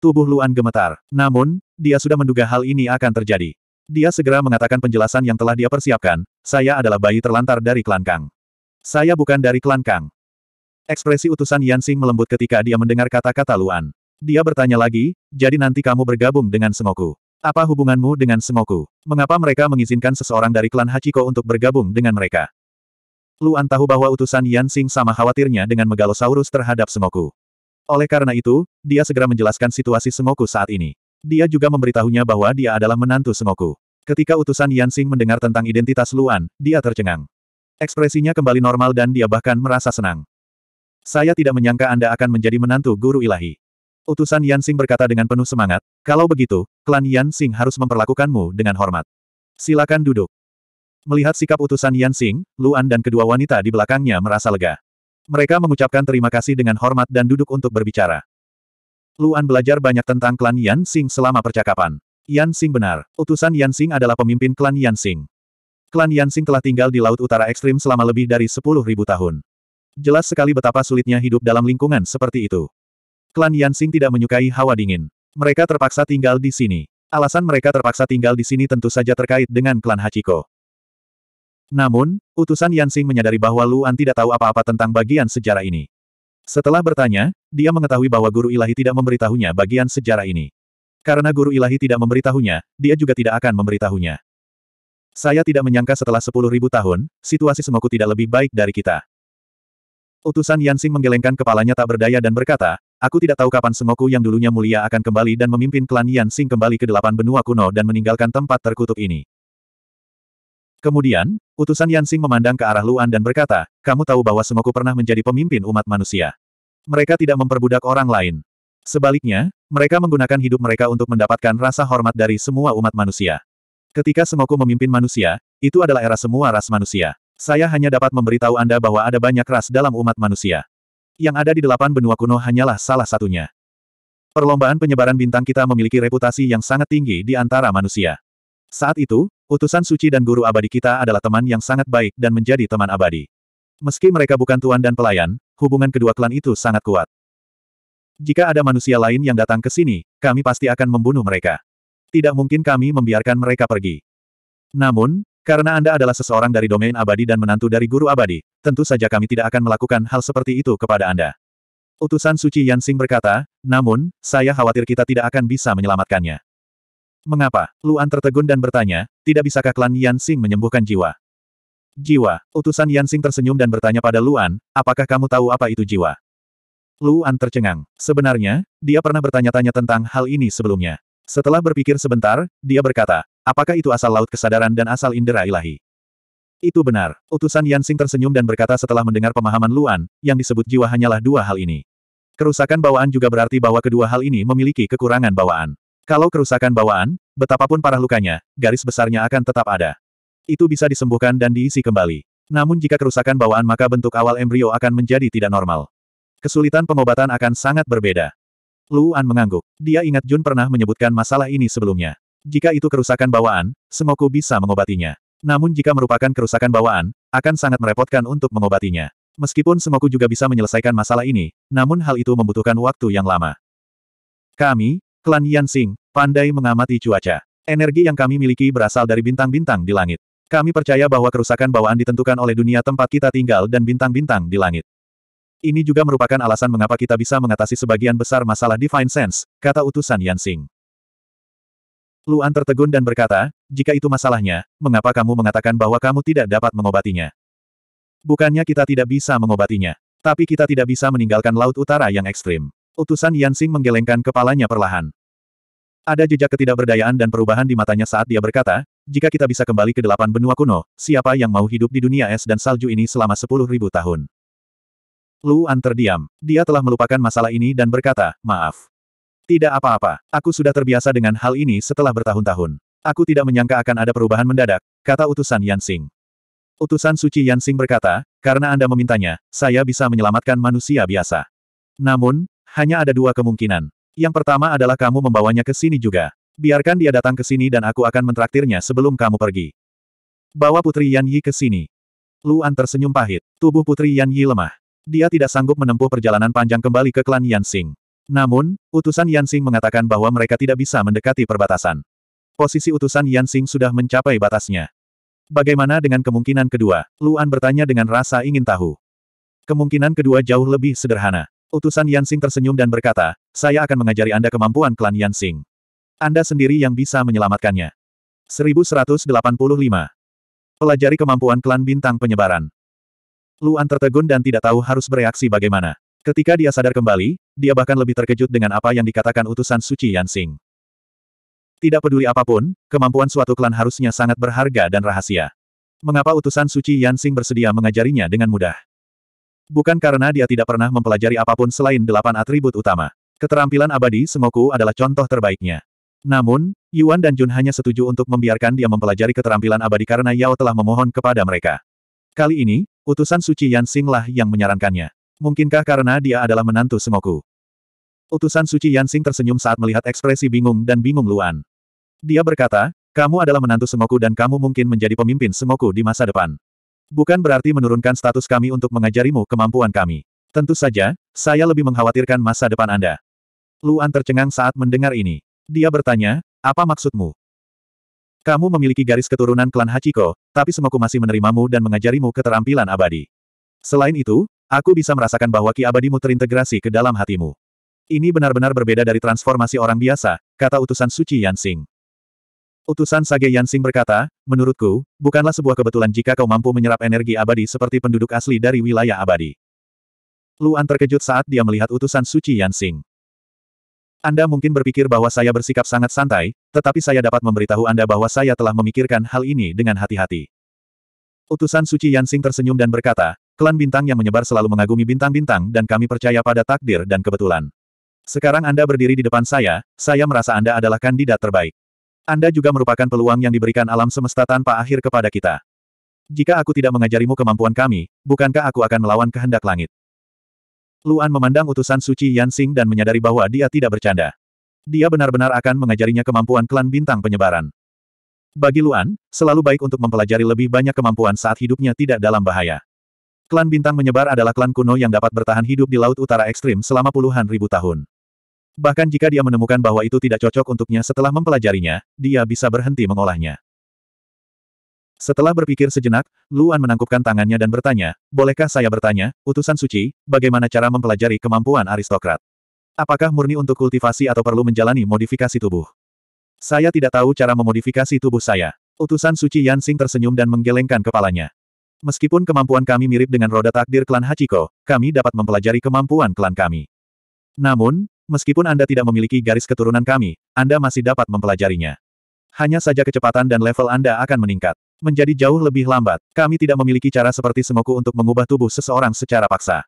Tubuh Luan gemetar, namun, dia sudah menduga hal ini akan terjadi. Dia segera mengatakan penjelasan yang telah dia persiapkan, saya adalah bayi terlantar dari klan Kang. Saya bukan dari klan Kang. Ekspresi utusan Yan Yansing melembut ketika dia mendengar kata-kata Luan. Dia bertanya lagi, jadi nanti kamu bergabung dengan Sengoku. Apa hubunganmu dengan Sengoku? Mengapa mereka mengizinkan seseorang dari klan Hachiko untuk bergabung dengan mereka? Luan tahu bahwa utusan Yan Yansing sama khawatirnya dengan Megalosaurus terhadap Sengoku. Oleh karena itu, dia segera menjelaskan situasi Sengoku saat ini. Dia juga memberitahunya bahwa dia adalah menantu Sengoku. Ketika utusan Yansing mendengar tentang identitas Luan, dia tercengang. Ekspresinya kembali normal dan dia bahkan merasa senang. Saya tidak menyangka Anda akan menjadi menantu guru ilahi. Utusan Yansing berkata dengan penuh semangat, kalau begitu, klan Yansing harus memperlakukanmu dengan hormat. Silakan duduk. Melihat sikap utusan Yansing, Luan dan kedua wanita di belakangnya merasa lega. Mereka mengucapkan terima kasih dengan hormat dan duduk untuk berbicara. Luan belajar banyak tentang klan Yan Xing selama percakapan. Yan Xing benar, utusan Yan Xing adalah pemimpin klan Yan Xing. Klan Yan Xing telah tinggal di Laut Utara Ekstrim selama lebih dari 10.000 tahun. Jelas sekali betapa sulitnya hidup dalam lingkungan seperti itu. Klan Yan Xing tidak menyukai hawa dingin. Mereka terpaksa tinggal di sini. Alasan mereka terpaksa tinggal di sini tentu saja terkait dengan klan Hachiko. Namun, utusan Yan Xing menyadari bahwa Luan tidak tahu apa-apa tentang bagian sejarah ini. Setelah bertanya, dia mengetahui bahwa guru ilahi tidak memberitahunya bagian sejarah ini. Karena guru ilahi tidak memberitahunya, dia juga tidak akan memberitahunya. Saya tidak menyangka setelah sepuluh ribu tahun, situasi semoku tidak lebih baik dari kita. Utusan Yansing menggelengkan kepalanya tak berdaya dan berkata, Aku tidak tahu kapan semoku yang dulunya mulia akan kembali dan memimpin klan Yansing kembali ke delapan benua kuno dan meninggalkan tempat terkutuk ini. Kemudian, utusan Yansing memandang ke arah Luan dan berkata, kamu tahu bahwa Semoku pernah menjadi pemimpin umat manusia. Mereka tidak memperbudak orang lain. Sebaliknya, mereka menggunakan hidup mereka untuk mendapatkan rasa hormat dari semua umat manusia. Ketika Semoku memimpin manusia, itu adalah era semua ras manusia. Saya hanya dapat memberitahu Anda bahwa ada banyak ras dalam umat manusia. Yang ada di delapan benua kuno hanyalah salah satunya. Perlombaan penyebaran bintang kita memiliki reputasi yang sangat tinggi di antara manusia. Saat itu, Utusan suci dan guru abadi kita adalah teman yang sangat baik dan menjadi teman abadi. Meski mereka bukan tuan dan pelayan, hubungan kedua klan itu sangat kuat. Jika ada manusia lain yang datang ke sini, kami pasti akan membunuh mereka. Tidak mungkin kami membiarkan mereka pergi. Namun, karena Anda adalah seseorang dari domain abadi dan menantu dari guru abadi, tentu saja kami tidak akan melakukan hal seperti itu kepada Anda. Utusan Suci Yansing berkata, namun, saya khawatir kita tidak akan bisa menyelamatkannya. Mengapa? Luan tertegun dan bertanya, tidak bisakah klan Yansing menyembuhkan jiwa? Jiwa, utusan Yansing tersenyum dan bertanya pada Luan, apakah kamu tahu apa itu jiwa? Luan tercengang. Sebenarnya, dia pernah bertanya-tanya tentang hal ini sebelumnya. Setelah berpikir sebentar, dia berkata, apakah itu asal laut kesadaran dan asal indera ilahi? Itu benar. Utusan Yansing tersenyum dan berkata setelah mendengar pemahaman Luan, yang disebut jiwa hanyalah dua hal ini. Kerusakan bawaan juga berarti bahwa kedua hal ini memiliki kekurangan bawaan. Kalau kerusakan bawaan, betapapun parah lukanya, garis besarnya akan tetap ada. Itu bisa disembuhkan dan diisi kembali. Namun jika kerusakan bawaan maka bentuk awal embrio akan menjadi tidak normal. Kesulitan pengobatan akan sangat berbeda. Luan mengangguk. Dia ingat Jun pernah menyebutkan masalah ini sebelumnya. Jika itu kerusakan bawaan, Sengoku bisa mengobatinya. Namun jika merupakan kerusakan bawaan, akan sangat merepotkan untuk mengobatinya. Meskipun Sengoku juga bisa menyelesaikan masalah ini, namun hal itu membutuhkan waktu yang lama. Kami, Klan Yansing, pandai mengamati cuaca. Energi yang kami miliki berasal dari bintang-bintang di langit. Kami percaya bahwa kerusakan bawaan ditentukan oleh dunia tempat kita tinggal dan bintang-bintang di langit. Ini juga merupakan alasan mengapa kita bisa mengatasi sebagian besar masalah Divine Sense, kata utusan Yansing. Luan tertegun dan berkata, jika itu masalahnya, mengapa kamu mengatakan bahwa kamu tidak dapat mengobatinya? Bukannya kita tidak bisa mengobatinya, tapi kita tidak bisa meninggalkan Laut Utara yang ekstrim. Utusan Yansing menggelengkan kepalanya perlahan. Ada jejak ketidakberdayaan dan perubahan di matanya saat dia berkata, jika kita bisa kembali ke delapan benua kuno, siapa yang mau hidup di dunia es dan salju ini selama sepuluh ribu tahun? Luan terdiam. Dia telah melupakan masalah ini dan berkata, maaf. Tidak apa-apa, aku sudah terbiasa dengan hal ini setelah bertahun-tahun. Aku tidak menyangka akan ada perubahan mendadak, kata utusan Yansing. Utusan suci Yansing berkata, karena Anda memintanya, saya bisa menyelamatkan manusia biasa. Namun, hanya ada dua kemungkinan. Yang pertama adalah kamu membawanya ke sini juga. Biarkan dia datang ke sini dan aku akan mentraktirnya sebelum kamu pergi. Bawa Putri Yan Yi ke sini. Luan tersenyum pahit. Tubuh Putri Yan Yi lemah. Dia tidak sanggup menempuh perjalanan panjang kembali ke klan Yan Xing. Namun, utusan Yan Xing mengatakan bahwa mereka tidak bisa mendekati perbatasan. Posisi utusan Yan Xing sudah mencapai batasnya. Bagaimana dengan kemungkinan kedua? Luan bertanya dengan rasa ingin tahu. Kemungkinan kedua jauh lebih sederhana. Utusan Yansing tersenyum dan berkata, saya akan mengajari Anda kemampuan klan Yansing. Anda sendiri yang bisa menyelamatkannya. 1185. Pelajari kemampuan klan bintang penyebaran. Luan tertegun dan tidak tahu harus bereaksi bagaimana. Ketika dia sadar kembali, dia bahkan lebih terkejut dengan apa yang dikatakan utusan suci Yansing. Tidak peduli apapun, kemampuan suatu klan harusnya sangat berharga dan rahasia. Mengapa utusan suci Yansing bersedia mengajarinya dengan mudah? Bukan karena dia tidak pernah mempelajari apapun selain delapan atribut utama. Keterampilan abadi semoku adalah contoh terbaiknya. Namun, Yuan dan Jun hanya setuju untuk membiarkan dia mempelajari keterampilan abadi karena Yao telah memohon kepada mereka. Kali ini, utusan suci Yan Singlah yang menyarankannya. Mungkinkah karena dia adalah menantu semoku? Utusan suci Yan Sing tersenyum saat melihat ekspresi bingung dan bingung Luan. Dia berkata, kamu adalah menantu semoku dan kamu mungkin menjadi pemimpin semoku di masa depan. Bukan berarti menurunkan status kami untuk mengajarimu kemampuan kami. Tentu saja, saya lebih mengkhawatirkan masa depan Anda. Luan tercengang saat mendengar ini. Dia bertanya, apa maksudmu? Kamu memiliki garis keturunan klan Hachiko, tapi semoku masih menerimamu dan mengajarimu keterampilan abadi. Selain itu, aku bisa merasakan bahwa ki abadimu terintegrasi ke dalam hatimu. Ini benar-benar berbeda dari transformasi orang biasa, kata utusan suci Yansing. Utusan Sage Yansing berkata, menurutku, bukanlah sebuah kebetulan jika kau mampu menyerap energi abadi seperti penduduk asli dari wilayah abadi. Luan terkejut saat dia melihat utusan suci Yansing. Anda mungkin berpikir bahwa saya bersikap sangat santai, tetapi saya dapat memberitahu Anda bahwa saya telah memikirkan hal ini dengan hati-hati. Utusan suci Yansing tersenyum dan berkata, klan bintang yang menyebar selalu mengagumi bintang-bintang dan kami percaya pada takdir dan kebetulan. Sekarang Anda berdiri di depan saya, saya merasa Anda adalah kandidat terbaik. Anda juga merupakan peluang yang diberikan alam semesta tanpa akhir kepada kita. Jika aku tidak mengajarimu kemampuan kami, bukankah aku akan melawan kehendak langit? Luan memandang utusan suci Yan Xing dan menyadari bahwa dia tidak bercanda. Dia benar-benar akan mengajarinya kemampuan klan bintang penyebaran. Bagi Luan, selalu baik untuk mempelajari lebih banyak kemampuan saat hidupnya tidak dalam bahaya. Klan bintang menyebar adalah klan kuno yang dapat bertahan hidup di Laut Utara Ekstrim selama puluhan ribu tahun. Bahkan jika dia menemukan bahwa itu tidak cocok untuknya setelah mempelajarinya, dia bisa berhenti mengolahnya. Setelah berpikir sejenak, Luan menangkupkan tangannya dan bertanya, Bolehkah saya bertanya, utusan suci, bagaimana cara mempelajari kemampuan aristokrat? Apakah murni untuk kultivasi atau perlu menjalani modifikasi tubuh? Saya tidak tahu cara memodifikasi tubuh saya. Utusan suci Yansing tersenyum dan menggelengkan kepalanya. Meskipun kemampuan kami mirip dengan roda takdir klan Hachiko, kami dapat mempelajari kemampuan klan kami. Namun, Meskipun Anda tidak memiliki garis keturunan kami, Anda masih dapat mempelajarinya. Hanya saja kecepatan dan level Anda akan meningkat. Menjadi jauh lebih lambat, kami tidak memiliki cara seperti Semoku untuk mengubah tubuh seseorang secara paksa.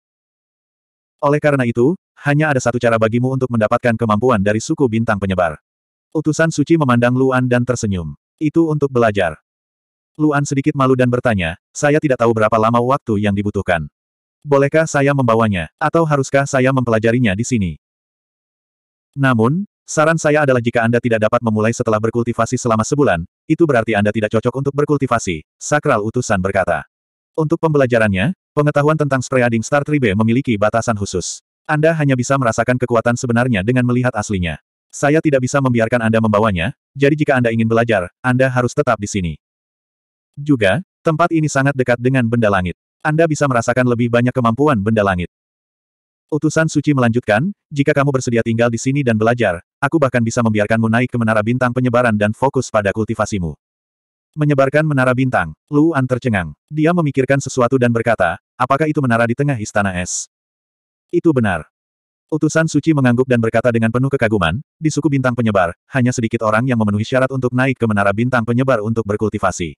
Oleh karena itu, hanya ada satu cara bagimu untuk mendapatkan kemampuan dari suku bintang penyebar. Utusan suci memandang Luan dan tersenyum. Itu untuk belajar. Luan sedikit malu dan bertanya, saya tidak tahu berapa lama waktu yang dibutuhkan. Bolehkah saya membawanya, atau haruskah saya mempelajarinya di sini? Namun, saran saya adalah jika Anda tidak dapat memulai setelah berkultivasi selama sebulan, itu berarti Anda tidak cocok untuk berkultivasi, Sakral Utusan berkata. Untuk pembelajarannya, pengetahuan tentang spreading Star Tribe memiliki batasan khusus. Anda hanya bisa merasakan kekuatan sebenarnya dengan melihat aslinya. Saya tidak bisa membiarkan Anda membawanya, jadi jika Anda ingin belajar, Anda harus tetap di sini. Juga, tempat ini sangat dekat dengan benda langit. Anda bisa merasakan lebih banyak kemampuan benda langit. Utusan suci melanjutkan, jika kamu bersedia tinggal di sini dan belajar, aku bahkan bisa membiarkanmu naik ke menara bintang penyebaran dan fokus pada kultivasimu. Menyebarkan menara bintang, Luan tercengang. Dia memikirkan sesuatu dan berkata, apakah itu menara di tengah istana es? Itu benar. Utusan suci mengangguk dan berkata dengan penuh kekaguman, di suku bintang penyebar, hanya sedikit orang yang memenuhi syarat untuk naik ke menara bintang penyebar untuk berkultivasi.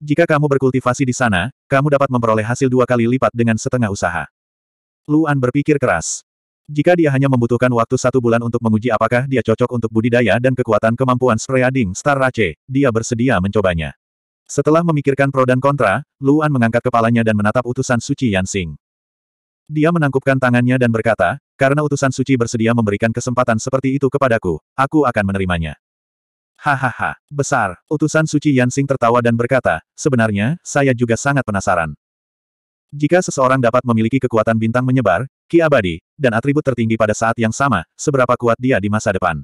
Jika kamu berkultivasi di sana, kamu dapat memperoleh hasil dua kali lipat dengan setengah usaha. Luan berpikir keras. Jika dia hanya membutuhkan waktu satu bulan untuk menguji apakah dia cocok untuk budidaya dan kekuatan kemampuan Spreading Star Race, dia bersedia mencobanya. Setelah memikirkan pro dan kontra, Luan mengangkat kepalanya dan menatap utusan suci Yansing. Dia menangkupkan tangannya dan berkata, karena utusan suci bersedia memberikan kesempatan seperti itu kepadaku, aku akan menerimanya. Hahaha, besar, utusan suci Yansing tertawa dan berkata, sebenarnya, saya juga sangat penasaran. Jika seseorang dapat memiliki kekuatan bintang menyebar, ki abadi, dan atribut tertinggi pada saat yang sama, seberapa kuat dia di masa depan.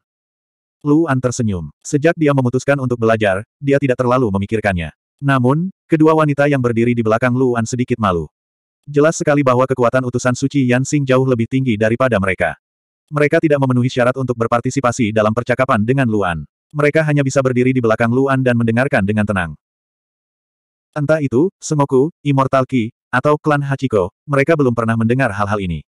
Luan tersenyum. Sejak dia memutuskan untuk belajar, dia tidak terlalu memikirkannya. Namun, kedua wanita yang berdiri di belakang Luan sedikit malu. Jelas sekali bahwa kekuatan utusan suci Yan Xing jauh lebih tinggi daripada mereka. Mereka tidak memenuhi syarat untuk berpartisipasi dalam percakapan dengan Luan. Mereka hanya bisa berdiri di belakang Luan dan mendengarkan dengan tenang. Entah itu, Sengoku, Immortal Ki, atau klan Hachiko, mereka belum pernah mendengar hal-hal ini.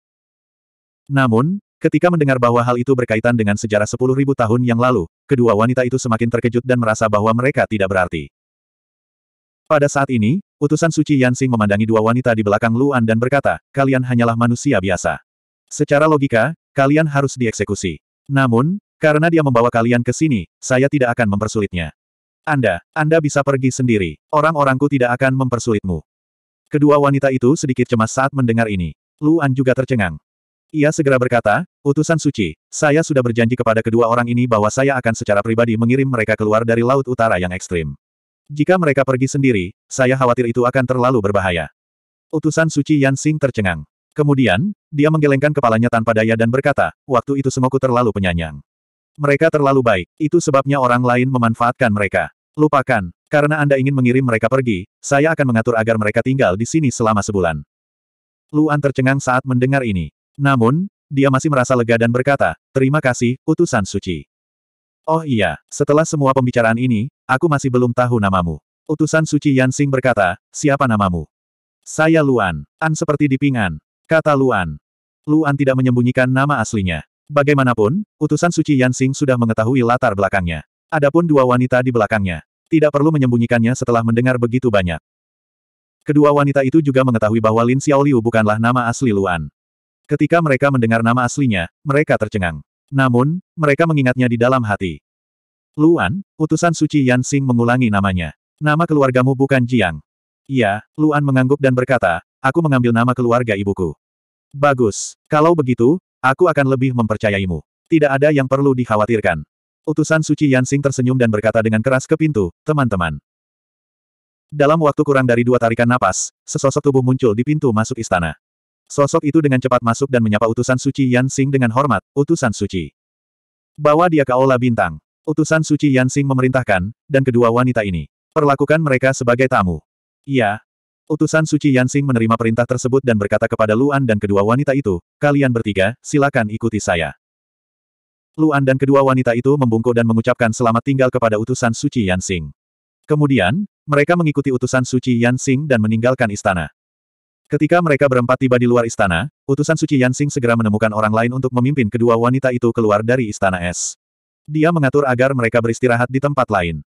Namun, ketika mendengar bahwa hal itu berkaitan dengan sejarah sepuluh ribu tahun yang lalu, kedua wanita itu semakin terkejut dan merasa bahwa mereka tidak berarti. Pada saat ini, utusan suci Yansing memandangi dua wanita di belakang Luan dan berkata, kalian hanyalah manusia biasa. Secara logika, kalian harus dieksekusi. Namun, karena dia membawa kalian ke sini, saya tidak akan mempersulitnya. Anda, Anda bisa pergi sendiri. Orang-orangku tidak akan mempersulitmu. Kedua wanita itu sedikit cemas saat mendengar ini. Luan juga tercengang. Ia segera berkata, utusan suci, saya sudah berjanji kepada kedua orang ini bahwa saya akan secara pribadi mengirim mereka keluar dari Laut Utara yang ekstrim. Jika mereka pergi sendiri, saya khawatir itu akan terlalu berbahaya. Utusan suci Yan Xing tercengang. Kemudian, dia menggelengkan kepalanya tanpa daya dan berkata, waktu itu semoku terlalu penyanyang. Mereka terlalu baik, itu sebabnya orang lain memanfaatkan mereka. Lupakan, karena Anda ingin mengirim mereka pergi, saya akan mengatur agar mereka tinggal di sini selama sebulan. Luan tercengang saat mendengar ini. Namun, dia masih merasa lega dan berkata, terima kasih, utusan suci. Oh iya, setelah semua pembicaraan ini, aku masih belum tahu namamu. Utusan suci Yansing berkata, siapa namamu? Saya Luan, An seperti dipingan, kata Luan. Luan tidak menyembunyikan nama aslinya. Bagaimanapun, utusan suci Yansing sudah mengetahui latar belakangnya. Adapun dua wanita di belakangnya. Tidak perlu menyembunyikannya setelah mendengar begitu banyak. Kedua wanita itu juga mengetahui bahwa Lin Xiaoliu bukanlah nama asli Luan. Ketika mereka mendengar nama aslinya, mereka tercengang. Namun, mereka mengingatnya di dalam hati. Luan, utusan suci Yan Xing mengulangi namanya. Nama keluargamu bukan Jiang. Iya, Luan mengangguk dan berkata, aku mengambil nama keluarga ibuku. Bagus, kalau begitu, aku akan lebih mempercayaimu. Tidak ada yang perlu dikhawatirkan. Utusan suci Yansing tersenyum dan berkata dengan keras ke pintu, teman-teman. Dalam waktu kurang dari dua tarikan napas, sesosok tubuh muncul di pintu masuk istana. Sosok itu dengan cepat masuk dan menyapa utusan suci Yansing dengan hormat, utusan suci. Bawa dia ke Aula Bintang. Utusan suci Yansing memerintahkan, dan kedua wanita ini. Perlakukan mereka sebagai tamu. Iya. Utusan suci Yansing menerima perintah tersebut dan berkata kepada Luan dan kedua wanita itu, kalian bertiga, silakan ikuti saya. Luan dan kedua wanita itu membungkuk dan mengucapkan selamat tinggal kepada utusan Suci Yansing. Kemudian, mereka mengikuti utusan Suci Yansing dan meninggalkan istana. Ketika mereka berempat tiba di luar istana, utusan Suci Yansing segera menemukan orang lain untuk memimpin kedua wanita itu keluar dari istana es. Dia mengatur agar mereka beristirahat di tempat lain.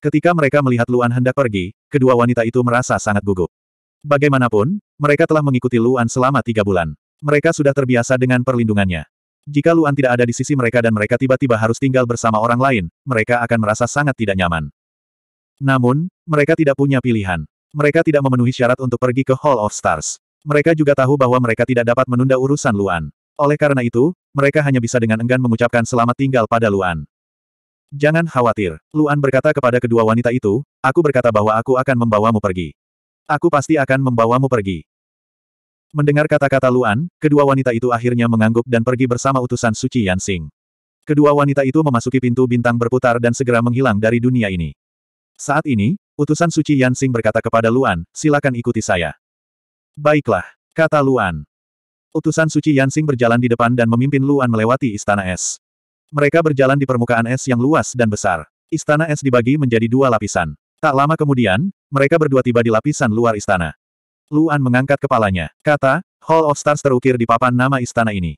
Ketika mereka melihat Luan hendak pergi, kedua wanita itu merasa sangat gugup. Bagaimanapun, mereka telah mengikuti Luan selama tiga bulan. Mereka sudah terbiasa dengan perlindungannya. Jika Luan tidak ada di sisi mereka dan mereka tiba-tiba harus tinggal bersama orang lain, mereka akan merasa sangat tidak nyaman. Namun, mereka tidak punya pilihan. Mereka tidak memenuhi syarat untuk pergi ke Hall of Stars. Mereka juga tahu bahwa mereka tidak dapat menunda urusan Luan. Oleh karena itu, mereka hanya bisa dengan enggan mengucapkan selamat tinggal pada Luan. Jangan khawatir, Luan berkata kepada kedua wanita itu, aku berkata bahwa aku akan membawamu pergi. Aku pasti akan membawamu pergi. Mendengar kata-kata Luan, kedua wanita itu akhirnya mengangguk dan pergi bersama utusan suci Yansing. Kedua wanita itu memasuki pintu bintang berputar dan segera menghilang dari dunia ini. Saat ini, utusan suci Yansing berkata kepada Luan, silakan ikuti saya. Baiklah, kata Luan. Utusan suci Yansing berjalan di depan dan memimpin Luan melewati istana es. Mereka berjalan di permukaan es yang luas dan besar. Istana es dibagi menjadi dua lapisan. Tak lama kemudian, mereka berdua tiba di lapisan luar istana. Luan mengangkat kepalanya. Kata, Hall of Stars terukir di papan nama istana ini.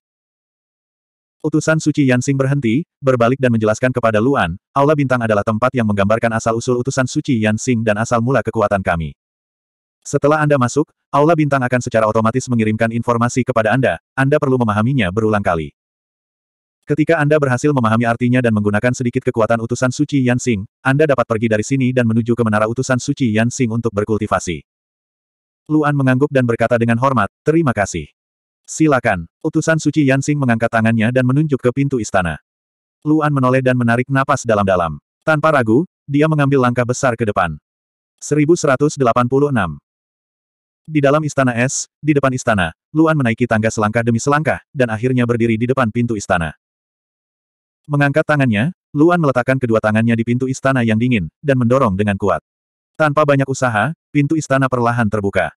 Utusan Suci Yansing berhenti, berbalik dan menjelaskan kepada Luan, Aula Bintang adalah tempat yang menggambarkan asal-usul utusan Suci Yansing dan asal mula kekuatan kami. Setelah Anda masuk, Aula Bintang akan secara otomatis mengirimkan informasi kepada Anda, Anda perlu memahaminya berulang kali. Ketika Anda berhasil memahami artinya dan menggunakan sedikit kekuatan utusan Suci Yansing, Anda dapat pergi dari sini dan menuju ke menara utusan Suci Yansing untuk berkultivasi. Luan mengangguk dan berkata dengan hormat, terima kasih. Silakan. Utusan suci Yansing mengangkat tangannya dan menunjuk ke pintu istana. Luan menoleh dan menarik napas dalam-dalam. Tanpa ragu, dia mengambil langkah besar ke depan. 1186 Di dalam istana es, di depan istana, Luan menaiki tangga selangkah demi selangkah, dan akhirnya berdiri di depan pintu istana. Mengangkat tangannya, Luan meletakkan kedua tangannya di pintu istana yang dingin, dan mendorong dengan kuat. Tanpa banyak usaha, pintu istana perlahan terbuka.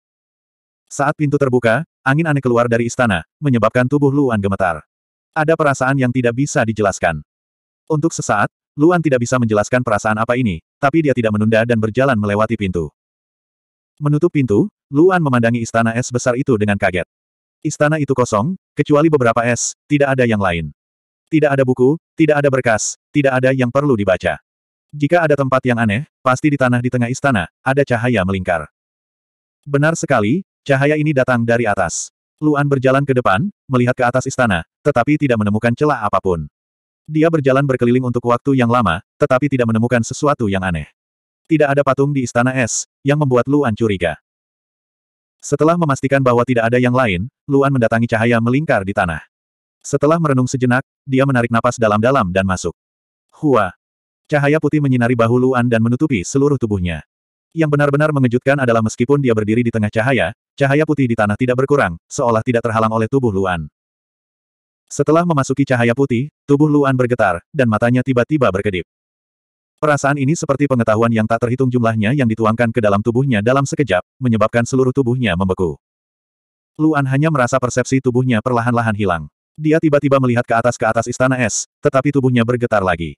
Saat pintu terbuka, angin aneh keluar dari istana, menyebabkan tubuh Luan gemetar. Ada perasaan yang tidak bisa dijelaskan. Untuk sesaat, Luan tidak bisa menjelaskan perasaan apa ini, tapi dia tidak menunda dan berjalan melewati pintu. Menutup pintu, Luan memandangi istana es besar itu dengan kaget. Istana itu kosong, kecuali beberapa es, tidak ada yang lain. Tidak ada buku, tidak ada berkas, tidak ada yang perlu dibaca. Jika ada tempat yang aneh, pasti di tanah di tengah istana, ada cahaya melingkar. Benar sekali, cahaya ini datang dari atas. Luan berjalan ke depan, melihat ke atas istana, tetapi tidak menemukan celah apapun. Dia berjalan berkeliling untuk waktu yang lama, tetapi tidak menemukan sesuatu yang aneh. Tidak ada patung di istana es, yang membuat Luan curiga. Setelah memastikan bahwa tidak ada yang lain, Luan mendatangi cahaya melingkar di tanah. Setelah merenung sejenak, dia menarik napas dalam-dalam dan masuk. Hua, Cahaya putih menyinari bahu Luan dan menutupi seluruh tubuhnya. Yang benar-benar mengejutkan adalah meskipun dia berdiri di tengah cahaya, cahaya putih di tanah tidak berkurang, seolah tidak terhalang oleh tubuh Luan. Setelah memasuki cahaya putih, tubuh Luan bergetar, dan matanya tiba-tiba berkedip. Perasaan ini seperti pengetahuan yang tak terhitung jumlahnya yang dituangkan ke dalam tubuhnya dalam sekejap, menyebabkan seluruh tubuhnya membeku. Luan hanya merasa persepsi tubuhnya perlahan-lahan hilang. Dia tiba-tiba melihat ke atas ke atas istana es, tetapi tubuhnya bergetar lagi.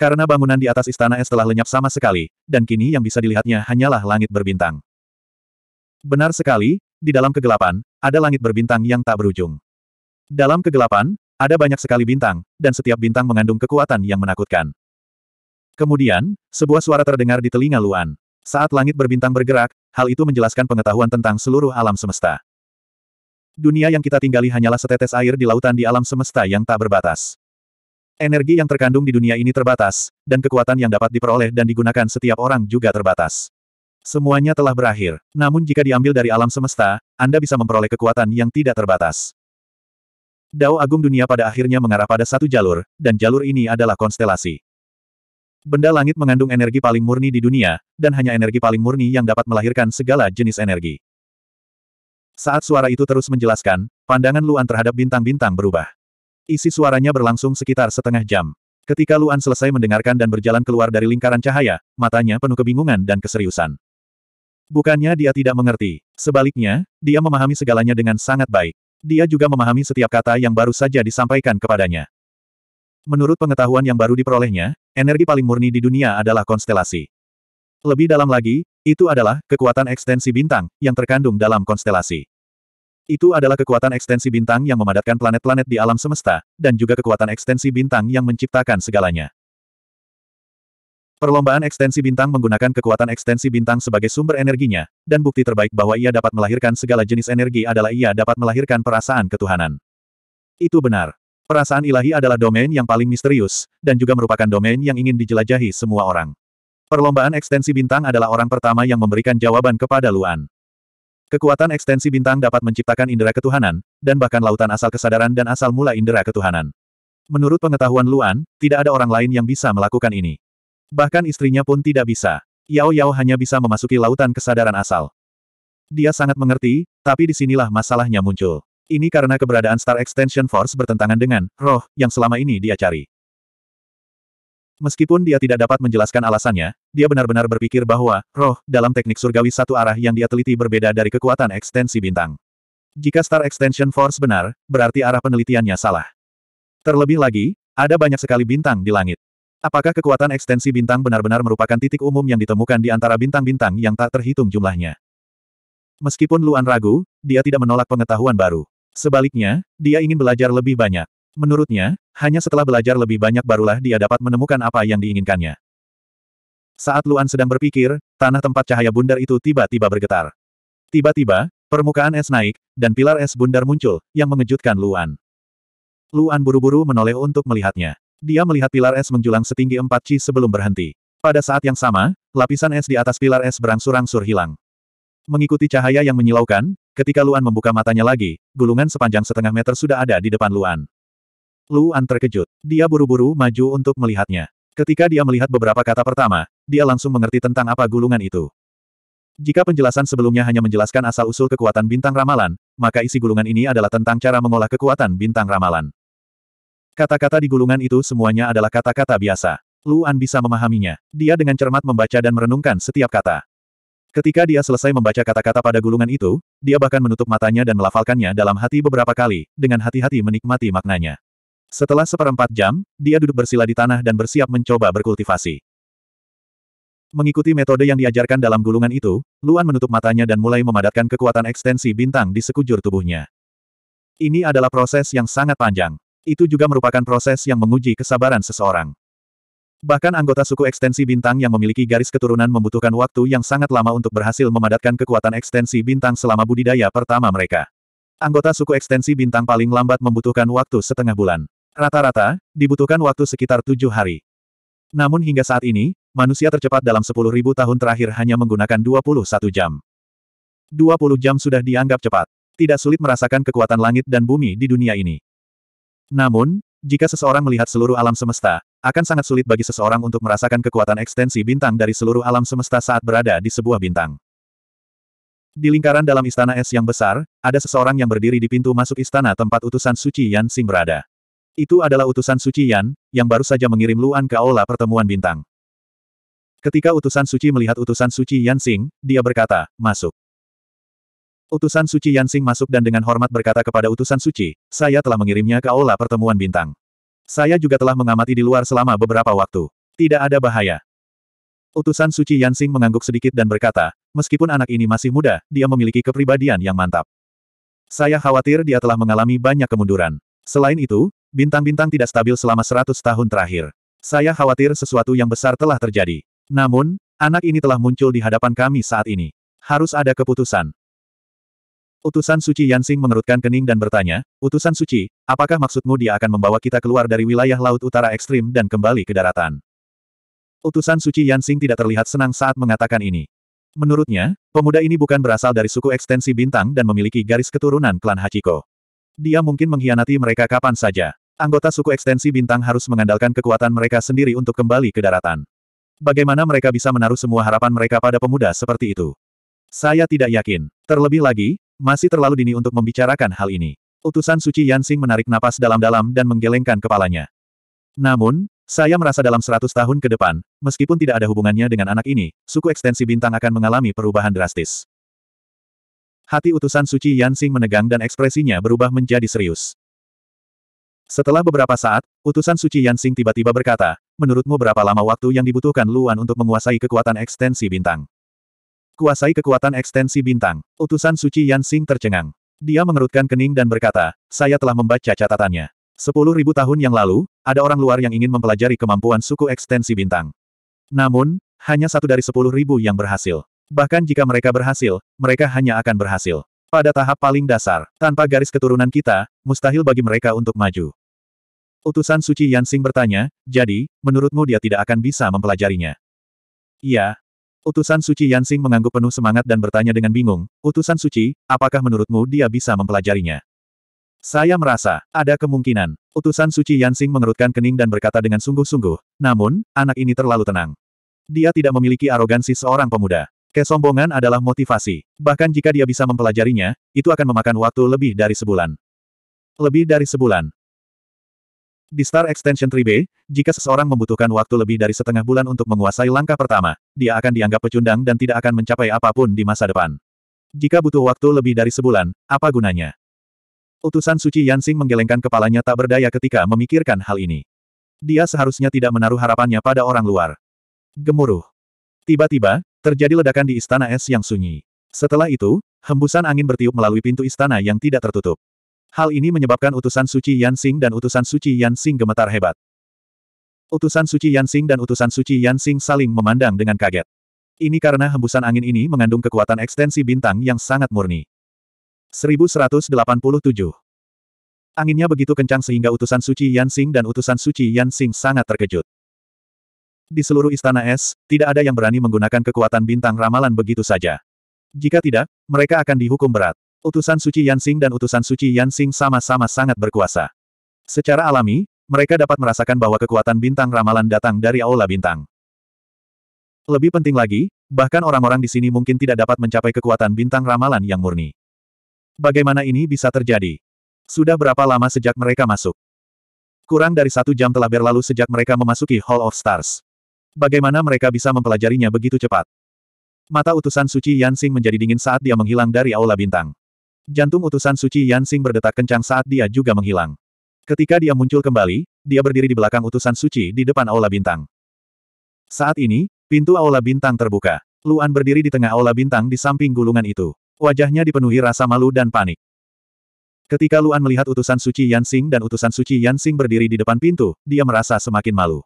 Karena bangunan di atas istana es telah lenyap sama sekali, dan kini yang bisa dilihatnya hanyalah langit berbintang. Benar sekali, di dalam kegelapan, ada langit berbintang yang tak berujung. Dalam kegelapan, ada banyak sekali bintang, dan setiap bintang mengandung kekuatan yang menakutkan. Kemudian, sebuah suara terdengar di telinga Luan. Saat langit berbintang bergerak, hal itu menjelaskan pengetahuan tentang seluruh alam semesta. Dunia yang kita tinggali hanyalah setetes air di lautan di alam semesta yang tak berbatas. Energi yang terkandung di dunia ini terbatas, dan kekuatan yang dapat diperoleh dan digunakan setiap orang juga terbatas. Semuanya telah berakhir, namun jika diambil dari alam semesta, Anda bisa memperoleh kekuatan yang tidak terbatas. Dao Agung Dunia pada akhirnya mengarah pada satu jalur, dan jalur ini adalah konstelasi. Benda langit mengandung energi paling murni di dunia, dan hanya energi paling murni yang dapat melahirkan segala jenis energi. Saat suara itu terus menjelaskan, pandangan Luan terhadap bintang-bintang berubah. Isi suaranya berlangsung sekitar setengah jam. Ketika Luan selesai mendengarkan dan berjalan keluar dari lingkaran cahaya, matanya penuh kebingungan dan keseriusan. Bukannya dia tidak mengerti. Sebaliknya, dia memahami segalanya dengan sangat baik. Dia juga memahami setiap kata yang baru saja disampaikan kepadanya. Menurut pengetahuan yang baru diperolehnya, energi paling murni di dunia adalah konstelasi. Lebih dalam lagi, itu adalah kekuatan ekstensi bintang yang terkandung dalam konstelasi. Itu adalah kekuatan ekstensi bintang yang memadatkan planet-planet di alam semesta, dan juga kekuatan ekstensi bintang yang menciptakan segalanya. Perlombaan ekstensi bintang menggunakan kekuatan ekstensi bintang sebagai sumber energinya, dan bukti terbaik bahwa ia dapat melahirkan segala jenis energi adalah ia dapat melahirkan perasaan ketuhanan. Itu benar. Perasaan ilahi adalah domain yang paling misterius, dan juga merupakan domain yang ingin dijelajahi semua orang. Perlombaan ekstensi bintang adalah orang pertama yang memberikan jawaban kepada Luan. Kekuatan ekstensi bintang dapat menciptakan indera ketuhanan, dan bahkan lautan asal kesadaran dan asal mula indera ketuhanan. Menurut pengetahuan Luan, tidak ada orang lain yang bisa melakukan ini. Bahkan istrinya pun tidak bisa. Yao Yao hanya bisa memasuki lautan kesadaran asal. Dia sangat mengerti, tapi disinilah masalahnya muncul. Ini karena keberadaan Star Extension Force bertentangan dengan roh yang selama ini dia cari. Meskipun dia tidak dapat menjelaskan alasannya, dia benar-benar berpikir bahwa, roh, dalam teknik surgawi satu arah yang dia teliti berbeda dari kekuatan ekstensi bintang. Jika Star Extension Force benar, berarti arah penelitiannya salah. Terlebih lagi, ada banyak sekali bintang di langit. Apakah kekuatan ekstensi bintang benar-benar merupakan titik umum yang ditemukan di antara bintang-bintang yang tak terhitung jumlahnya? Meskipun Luan ragu, dia tidak menolak pengetahuan baru. Sebaliknya, dia ingin belajar lebih banyak. Menurutnya, hanya setelah belajar lebih banyak barulah dia dapat menemukan apa yang diinginkannya. Saat Luan sedang berpikir, tanah tempat cahaya bundar itu tiba-tiba bergetar. Tiba-tiba, permukaan es naik, dan pilar es bundar muncul, yang mengejutkan Luan. Luan buru-buru menoleh untuk melihatnya. Dia melihat pilar es menjulang setinggi empat ci sebelum berhenti. Pada saat yang sama, lapisan es di atas pilar es berangsur-angsur hilang. Mengikuti cahaya yang menyilaukan, ketika Luan membuka matanya lagi, gulungan sepanjang setengah meter sudah ada di depan Luan. Luan terkejut. Dia buru-buru maju untuk melihatnya. Ketika dia melihat beberapa kata pertama, dia langsung mengerti tentang apa gulungan itu. Jika penjelasan sebelumnya hanya menjelaskan asal-usul kekuatan bintang ramalan, maka isi gulungan ini adalah tentang cara mengolah kekuatan bintang ramalan. Kata-kata di gulungan itu semuanya adalah kata-kata biasa. Luan bisa memahaminya. Dia dengan cermat membaca dan merenungkan setiap kata. Ketika dia selesai membaca kata-kata pada gulungan itu, dia bahkan menutup matanya dan melafalkannya dalam hati beberapa kali, dengan hati-hati menikmati maknanya. Setelah seperempat jam, dia duduk bersila di tanah dan bersiap mencoba berkultivasi. Mengikuti metode yang diajarkan dalam gulungan itu, Luan menutup matanya dan mulai memadatkan kekuatan ekstensi bintang di sekujur tubuhnya. Ini adalah proses yang sangat panjang. Itu juga merupakan proses yang menguji kesabaran seseorang. Bahkan anggota suku ekstensi bintang yang memiliki garis keturunan membutuhkan waktu yang sangat lama untuk berhasil memadatkan kekuatan ekstensi bintang selama budidaya pertama mereka. Anggota suku ekstensi bintang paling lambat membutuhkan waktu setengah bulan. Rata-rata, dibutuhkan waktu sekitar tujuh hari. Namun hingga saat ini, manusia tercepat dalam sepuluh ribu tahun terakhir hanya menggunakan 21 jam. 20 jam sudah dianggap cepat. Tidak sulit merasakan kekuatan langit dan bumi di dunia ini. Namun, jika seseorang melihat seluruh alam semesta, akan sangat sulit bagi seseorang untuk merasakan kekuatan ekstensi bintang dari seluruh alam semesta saat berada di sebuah bintang. Di lingkaran dalam istana es yang besar, ada seseorang yang berdiri di pintu masuk istana tempat utusan suci Yan Sing berada. Itu adalah utusan Suci Yan, yang baru saja mengirim Luan ke Aula Pertemuan Bintang. Ketika utusan Suci melihat utusan Suci Yan Xing, dia berkata, masuk. Utusan Suci Yan Xing masuk dan dengan hormat berkata kepada utusan Suci, saya telah mengirimnya ke Aula Pertemuan Bintang. Saya juga telah mengamati di luar selama beberapa waktu. Tidak ada bahaya. Utusan Suci Yan Xing mengangguk sedikit dan berkata, meskipun anak ini masih muda, dia memiliki kepribadian yang mantap. Saya khawatir dia telah mengalami banyak kemunduran. Selain itu, Bintang-bintang tidak stabil selama seratus tahun terakhir. Saya khawatir sesuatu yang besar telah terjadi. Namun, anak ini telah muncul di hadapan kami saat ini. Harus ada keputusan. Utusan suci Yansing mengerutkan kening dan bertanya, Utusan suci, apakah maksudmu dia akan membawa kita keluar dari wilayah laut utara ekstrim dan kembali ke daratan? Utusan suci Yansing tidak terlihat senang saat mengatakan ini. Menurutnya, pemuda ini bukan berasal dari suku ekstensi bintang dan memiliki garis keturunan klan Hachiko. Dia mungkin mengkhianati mereka kapan saja. Anggota suku ekstensi bintang harus mengandalkan kekuatan mereka sendiri untuk kembali ke daratan. Bagaimana mereka bisa menaruh semua harapan mereka pada pemuda seperti itu? Saya tidak yakin. Terlebih lagi, masih terlalu dini untuk membicarakan hal ini. Utusan suci Yansing menarik napas dalam-dalam dan menggelengkan kepalanya. Namun, saya merasa dalam 100 tahun ke depan, meskipun tidak ada hubungannya dengan anak ini, suku ekstensi bintang akan mengalami perubahan drastis. Hati utusan suci Yansing menegang dan ekspresinya berubah menjadi serius. Setelah beberapa saat, utusan suci Yansing tiba-tiba berkata, menurutmu berapa lama waktu yang dibutuhkan Luan untuk menguasai kekuatan ekstensi bintang? Kuasai kekuatan ekstensi bintang. Utusan suci Yansing tercengang. Dia mengerutkan kening dan berkata, saya telah membaca catatannya. Sepuluh ribu tahun yang lalu, ada orang luar yang ingin mempelajari kemampuan suku ekstensi bintang. Namun, hanya satu dari sepuluh ribu yang berhasil. Bahkan jika mereka berhasil, mereka hanya akan berhasil. Pada tahap paling dasar, tanpa garis keturunan kita, mustahil bagi mereka untuk maju. Utusan Suci Yansing bertanya, jadi, menurutmu dia tidak akan bisa mempelajarinya? Iya. Utusan Suci Yansing mengangguk penuh semangat dan bertanya dengan bingung, Utusan Suci, apakah menurutmu dia bisa mempelajarinya? Saya merasa, ada kemungkinan. Utusan Suci Yansing mengerutkan kening dan berkata dengan sungguh-sungguh, namun, anak ini terlalu tenang. Dia tidak memiliki arogansi seorang pemuda. Kesombongan adalah motivasi. Bahkan jika dia bisa mempelajarinya, itu akan memakan waktu lebih dari sebulan. Lebih dari sebulan. Di Star Extension 3B, jika seseorang membutuhkan waktu lebih dari setengah bulan untuk menguasai langkah pertama, dia akan dianggap pecundang dan tidak akan mencapai apapun di masa depan. Jika butuh waktu lebih dari sebulan, apa gunanya? Utusan Suci Yansing menggelengkan kepalanya tak berdaya ketika memikirkan hal ini. Dia seharusnya tidak menaruh harapannya pada orang luar. Gemuruh. Tiba-tiba, Terjadi ledakan di istana es yang sunyi. Setelah itu, hembusan angin bertiup melalui pintu istana yang tidak tertutup. Hal ini menyebabkan utusan suci Yansing dan utusan suci Yansing gemetar hebat. Utusan suci Yansing dan utusan suci Yansing saling memandang dengan kaget. Ini karena hembusan angin ini mengandung kekuatan ekstensi bintang yang sangat murni. 1187 Anginnya begitu kencang sehingga utusan suci Yansing dan utusan suci Yansing sangat terkejut. Di seluruh istana es, tidak ada yang berani menggunakan kekuatan bintang ramalan begitu saja. Jika tidak, mereka akan dihukum berat. Utusan Suci Yansing dan utusan Suci Yansing sama-sama sangat berkuasa. Secara alami, mereka dapat merasakan bahwa kekuatan bintang ramalan datang dari Aula Bintang. Lebih penting lagi, bahkan orang-orang di sini mungkin tidak dapat mencapai kekuatan bintang ramalan yang murni. Bagaimana ini bisa terjadi? Sudah berapa lama sejak mereka masuk? Kurang dari satu jam telah berlalu sejak mereka memasuki Hall of Stars. Bagaimana mereka bisa mempelajarinya begitu cepat? Mata utusan suci Yansing menjadi dingin saat dia menghilang dari Aula Bintang. Jantung utusan suci Yansing berdetak kencang saat dia juga menghilang. Ketika dia muncul kembali, dia berdiri di belakang utusan suci di depan Aula Bintang. Saat ini, pintu Aula Bintang terbuka. Luan berdiri di tengah Aula Bintang di samping gulungan itu. Wajahnya dipenuhi rasa malu dan panik. Ketika Luan melihat utusan suci Yansing dan utusan suci Yansing berdiri di depan pintu, dia merasa semakin malu.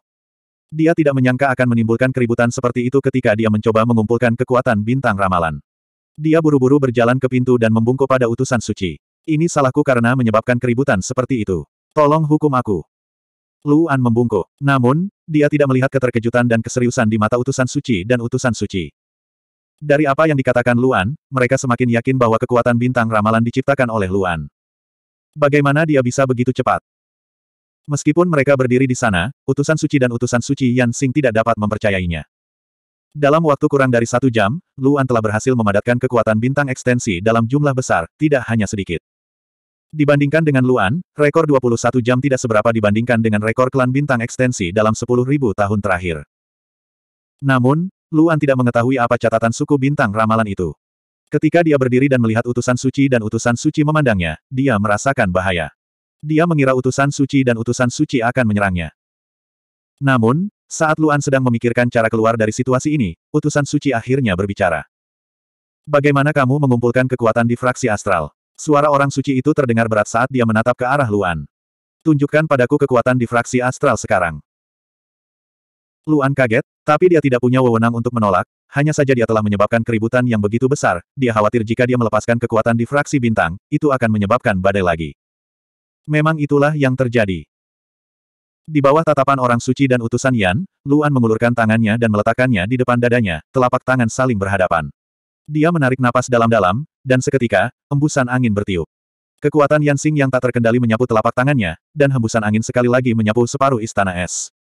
Dia tidak menyangka akan menimbulkan keributan seperti itu ketika dia mencoba mengumpulkan kekuatan bintang ramalan. Dia buru-buru berjalan ke pintu dan membungkuk pada utusan suci. Ini salahku karena menyebabkan keributan seperti itu. Tolong hukum aku. Luan membungkuk. Namun, dia tidak melihat keterkejutan dan keseriusan di mata utusan suci dan utusan suci. Dari apa yang dikatakan Luan, mereka semakin yakin bahwa kekuatan bintang ramalan diciptakan oleh Luan. Bagaimana dia bisa begitu cepat? Meskipun mereka berdiri di sana, utusan suci dan utusan suci Yan Xing tidak dapat mempercayainya. Dalam waktu kurang dari satu jam, Luan telah berhasil memadatkan kekuatan bintang ekstensi dalam jumlah besar, tidak hanya sedikit. Dibandingkan dengan Luan, rekor 21 jam tidak seberapa dibandingkan dengan rekor klan bintang ekstensi dalam 10.000 tahun terakhir. Namun, Luan tidak mengetahui apa catatan suku bintang ramalan itu. Ketika dia berdiri dan melihat utusan suci dan utusan suci memandangnya, dia merasakan bahaya dia mengira utusan suci dan utusan suci akan menyerangnya. Namun, saat Luan sedang memikirkan cara keluar dari situasi ini, utusan suci akhirnya berbicara. Bagaimana kamu mengumpulkan kekuatan di fraksi astral? Suara orang suci itu terdengar berat saat dia menatap ke arah Luan. Tunjukkan padaku kekuatan di fraksi astral sekarang. Luan kaget, tapi dia tidak punya wewenang untuk menolak, hanya saja dia telah menyebabkan keributan yang begitu besar, dia khawatir jika dia melepaskan kekuatan di fraksi bintang, itu akan menyebabkan badai lagi. Memang itulah yang terjadi. Di bawah tatapan orang suci dan utusan Yan, Luan mengulurkan tangannya dan meletakkannya di depan dadanya, telapak tangan saling berhadapan. Dia menarik napas dalam-dalam, dan seketika, embusan angin bertiup. Kekuatan Yan Xing yang tak terkendali menyapu telapak tangannya, dan hembusan angin sekali lagi menyapu separuh istana es.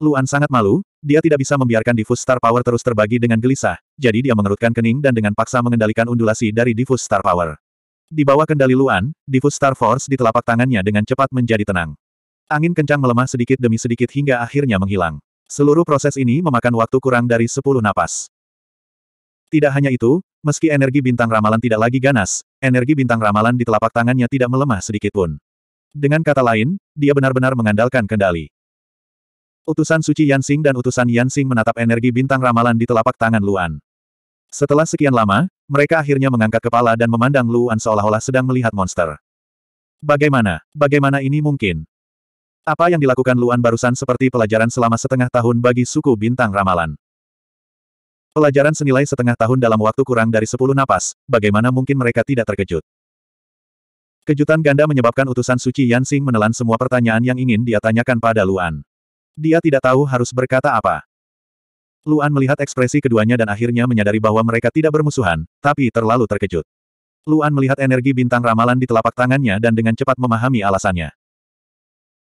Luan sangat malu, dia tidak bisa membiarkan Divus star power terus terbagi dengan gelisah, jadi dia mengerutkan kening dan dengan paksa mengendalikan undulasi dari Divus star power. Di bawah kendali Luan, Divus Star Force di telapak tangannya dengan cepat menjadi tenang. Angin kencang melemah sedikit demi sedikit hingga akhirnya menghilang. Seluruh proses ini memakan waktu kurang dari 10 napas. Tidak hanya itu, meski energi bintang ramalan tidak lagi ganas, energi bintang ramalan di telapak tangannya tidak melemah sedikit pun. Dengan kata lain, dia benar-benar mengandalkan kendali. Utusan Suci Yansing dan utusan Yansing menatap energi bintang ramalan di telapak tangan Luan. Setelah sekian lama, mereka akhirnya mengangkat kepala dan memandang Luan seolah-olah sedang melihat monster. Bagaimana? Bagaimana ini mungkin? Apa yang dilakukan Luan barusan seperti pelajaran selama setengah tahun bagi suku bintang ramalan. Pelajaran senilai setengah tahun dalam waktu kurang dari sepuluh napas, bagaimana mungkin mereka tidak terkejut? Kejutan ganda menyebabkan utusan suci Yansing menelan semua pertanyaan yang ingin dia tanyakan pada Luan. Dia tidak tahu harus berkata apa. Luan melihat ekspresi keduanya dan akhirnya menyadari bahwa mereka tidak bermusuhan, tapi terlalu terkejut. Luan melihat energi bintang ramalan di telapak tangannya dan dengan cepat memahami alasannya.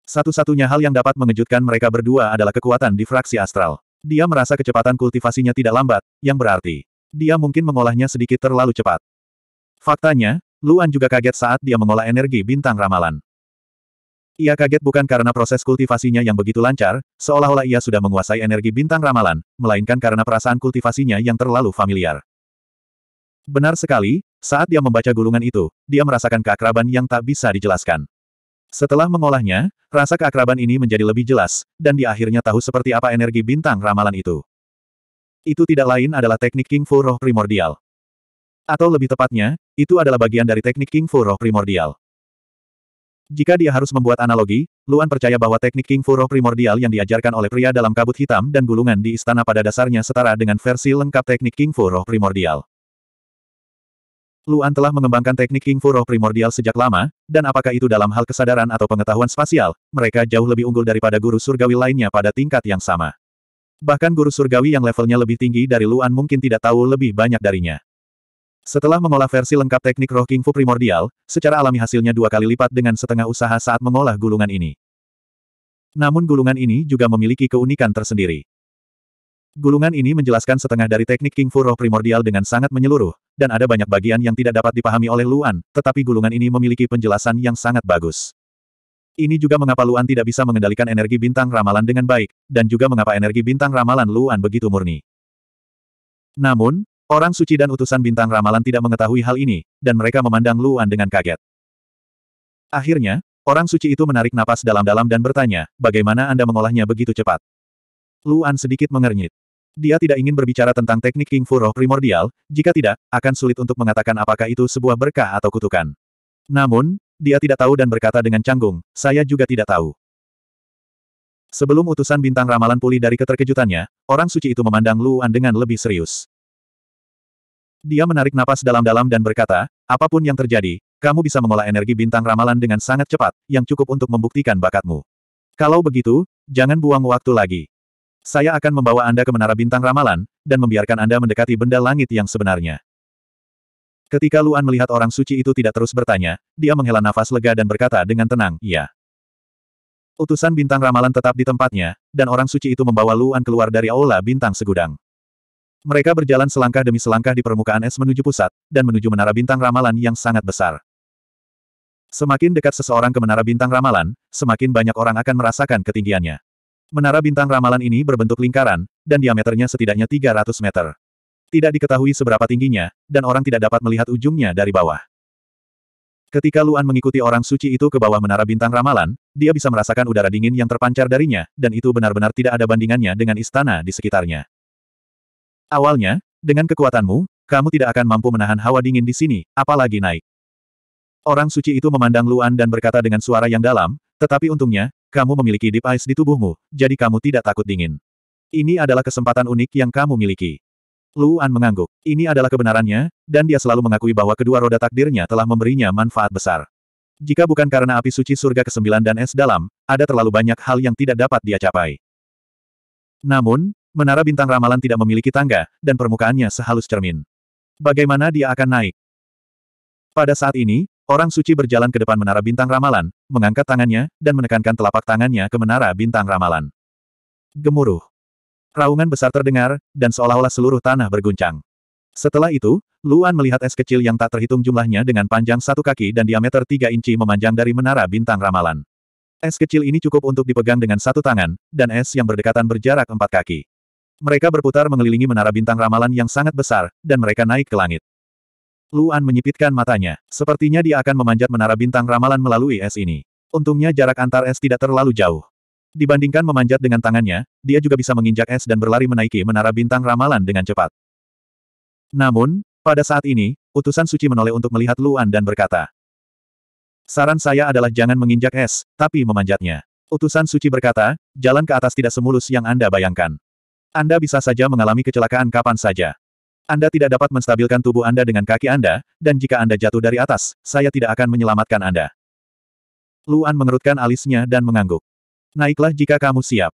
Satu-satunya hal yang dapat mengejutkan mereka berdua adalah kekuatan difraksi astral. Dia merasa kecepatan kultivasinya tidak lambat, yang berarti dia mungkin mengolahnya sedikit terlalu cepat. Faktanya, Luan juga kaget saat dia mengolah energi bintang ramalan. Ia kaget bukan karena proses kultivasinya yang begitu lancar, seolah-olah ia sudah menguasai energi bintang ramalan, melainkan karena perasaan kultivasinya yang terlalu familiar. Benar sekali, saat dia membaca gulungan itu, dia merasakan keakraban yang tak bisa dijelaskan. Setelah mengolahnya, rasa keakraban ini menjadi lebih jelas, dan dia akhirnya tahu seperti apa energi bintang ramalan itu. Itu tidak lain adalah teknik King Fu Roh Primordial. Atau lebih tepatnya, itu adalah bagian dari teknik King Fu Roh Primordial. Jika dia harus membuat analogi, Luan percaya bahwa teknik King Furo primordial yang diajarkan oleh pria dalam kabut hitam dan gulungan di istana pada dasarnya setara dengan versi lengkap teknik King Furo primordial. Luan telah mengembangkan teknik King Furo primordial sejak lama, dan apakah itu dalam hal kesadaran atau pengetahuan spasial, mereka jauh lebih unggul daripada guru surgawi lainnya pada tingkat yang sama. Bahkan guru surgawi yang levelnya lebih tinggi dari Luan mungkin tidak tahu lebih banyak darinya. Setelah mengolah versi lengkap teknik roh King Fu primordial, secara alami hasilnya dua kali lipat dengan setengah usaha saat mengolah gulungan ini. Namun gulungan ini juga memiliki keunikan tersendiri. Gulungan ini menjelaskan setengah dari teknik King Fu roh primordial dengan sangat menyeluruh, dan ada banyak bagian yang tidak dapat dipahami oleh Luan, tetapi gulungan ini memiliki penjelasan yang sangat bagus. Ini juga mengapa Luan tidak bisa mengendalikan energi bintang ramalan dengan baik, dan juga mengapa energi bintang ramalan Luan begitu murni. Namun, Orang suci dan utusan bintang ramalan tidak mengetahui hal ini, dan mereka memandang Luan dengan kaget. Akhirnya, orang suci itu menarik napas dalam-dalam dan bertanya, bagaimana Anda mengolahnya begitu cepat? Luan sedikit mengernyit. Dia tidak ingin berbicara tentang teknik King roh primordial, jika tidak, akan sulit untuk mengatakan apakah itu sebuah berkah atau kutukan. Namun, dia tidak tahu dan berkata dengan canggung, saya juga tidak tahu. Sebelum utusan bintang ramalan pulih dari keterkejutannya, orang suci itu memandang Luan dengan lebih serius. Dia menarik napas dalam-dalam dan berkata, apapun yang terjadi, kamu bisa mengolah energi bintang ramalan dengan sangat cepat, yang cukup untuk membuktikan bakatmu. Kalau begitu, jangan buang waktu lagi. Saya akan membawa Anda ke menara bintang ramalan, dan membiarkan Anda mendekati benda langit yang sebenarnya. Ketika Luan melihat orang suci itu tidak terus bertanya, dia menghela nafas lega dan berkata dengan tenang, "Iya." Utusan bintang ramalan tetap di tempatnya, dan orang suci itu membawa Luan keluar dari aula bintang segudang. Mereka berjalan selangkah demi selangkah di permukaan es menuju pusat, dan menuju menara bintang ramalan yang sangat besar. Semakin dekat seseorang ke menara bintang ramalan, semakin banyak orang akan merasakan ketinggiannya. Menara bintang ramalan ini berbentuk lingkaran, dan diameternya setidaknya 300 meter. Tidak diketahui seberapa tingginya, dan orang tidak dapat melihat ujungnya dari bawah. Ketika Luan mengikuti orang suci itu ke bawah menara bintang ramalan, dia bisa merasakan udara dingin yang terpancar darinya, dan itu benar-benar tidak ada bandingannya dengan istana di sekitarnya. Awalnya, dengan kekuatanmu, kamu tidak akan mampu menahan hawa dingin di sini, apalagi naik. Orang suci itu memandang Luan dan berkata dengan suara yang dalam, tetapi untungnya, kamu memiliki deep ice di tubuhmu, jadi kamu tidak takut dingin. Ini adalah kesempatan unik yang kamu miliki. Luan mengangguk. Ini adalah kebenarannya, dan dia selalu mengakui bahwa kedua roda takdirnya telah memberinya manfaat besar. Jika bukan karena api suci surga ke-9 dan es dalam, ada terlalu banyak hal yang tidak dapat dia capai. Namun, Menara bintang ramalan tidak memiliki tangga, dan permukaannya sehalus cermin. Bagaimana dia akan naik? Pada saat ini, orang suci berjalan ke depan menara bintang ramalan, mengangkat tangannya, dan menekankan telapak tangannya ke menara bintang ramalan. Gemuruh. Raungan besar terdengar, dan seolah-olah seluruh tanah berguncang. Setelah itu, Luan melihat es kecil yang tak terhitung jumlahnya dengan panjang satu kaki dan diameter tiga inci memanjang dari menara bintang ramalan. Es kecil ini cukup untuk dipegang dengan satu tangan, dan es yang berdekatan berjarak empat kaki. Mereka berputar mengelilingi menara bintang ramalan yang sangat besar, dan mereka naik ke langit. Luan menyipitkan matanya. Sepertinya dia akan memanjat menara bintang ramalan melalui es ini. Untungnya jarak antar es tidak terlalu jauh. Dibandingkan memanjat dengan tangannya, dia juga bisa menginjak es dan berlari menaiki menara bintang ramalan dengan cepat. Namun, pada saat ini, utusan suci menoleh untuk melihat Luan dan berkata, Saran saya adalah jangan menginjak es, tapi memanjatnya. Utusan suci berkata, jalan ke atas tidak semulus yang Anda bayangkan. Anda bisa saja mengalami kecelakaan kapan saja. Anda tidak dapat menstabilkan tubuh Anda dengan kaki Anda, dan jika Anda jatuh dari atas, saya tidak akan menyelamatkan Anda. Luan mengerutkan alisnya dan mengangguk. Naiklah jika kamu siap.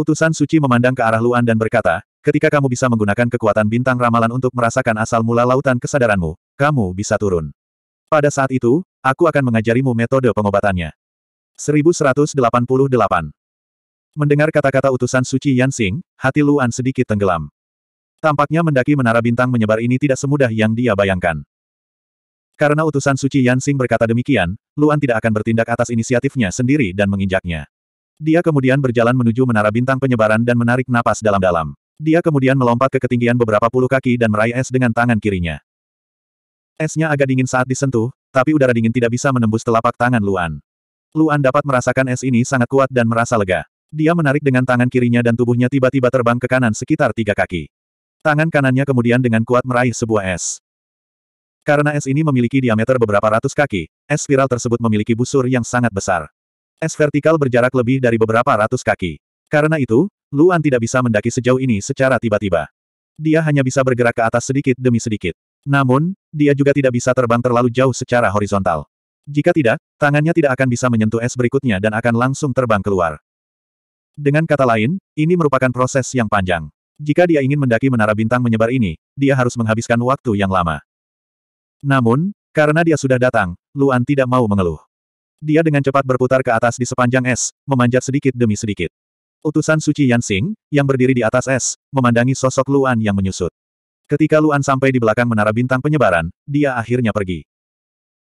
Utusan suci memandang ke arah Luan dan berkata, ketika kamu bisa menggunakan kekuatan bintang ramalan untuk merasakan asal mula lautan kesadaranmu, kamu bisa turun. Pada saat itu, aku akan mengajarimu metode pengobatannya. 1188 Mendengar kata-kata utusan suci Yansing, hati Luan sedikit tenggelam. Tampaknya mendaki menara bintang menyebar ini tidak semudah yang dia bayangkan. Karena utusan suci Yansing berkata demikian, Luan tidak akan bertindak atas inisiatifnya sendiri dan menginjaknya. Dia kemudian berjalan menuju menara bintang penyebaran dan menarik napas dalam-dalam. Dia kemudian melompat ke ketinggian beberapa puluh kaki dan meraih es dengan tangan kirinya. Esnya agak dingin saat disentuh, tapi udara dingin tidak bisa menembus telapak tangan Luan. Luan dapat merasakan es ini sangat kuat dan merasa lega. Dia menarik dengan tangan kirinya dan tubuhnya tiba-tiba terbang ke kanan sekitar tiga kaki. Tangan kanannya kemudian dengan kuat meraih sebuah es. Karena es ini memiliki diameter beberapa ratus kaki, es spiral tersebut memiliki busur yang sangat besar. Es vertikal berjarak lebih dari beberapa ratus kaki. Karena itu, Luan tidak bisa mendaki sejauh ini secara tiba-tiba. Dia hanya bisa bergerak ke atas sedikit demi sedikit. Namun, dia juga tidak bisa terbang terlalu jauh secara horizontal. Jika tidak, tangannya tidak akan bisa menyentuh es berikutnya dan akan langsung terbang keluar. Dengan kata lain, ini merupakan proses yang panjang. Jika dia ingin mendaki menara bintang menyebar ini, dia harus menghabiskan waktu yang lama. Namun, karena dia sudah datang, Luan tidak mau mengeluh. Dia dengan cepat berputar ke atas di sepanjang es, memanjat sedikit demi sedikit. Utusan suci Yansing, yang berdiri di atas es, memandangi sosok Luan yang menyusut. Ketika Luan sampai di belakang menara bintang penyebaran, dia akhirnya pergi.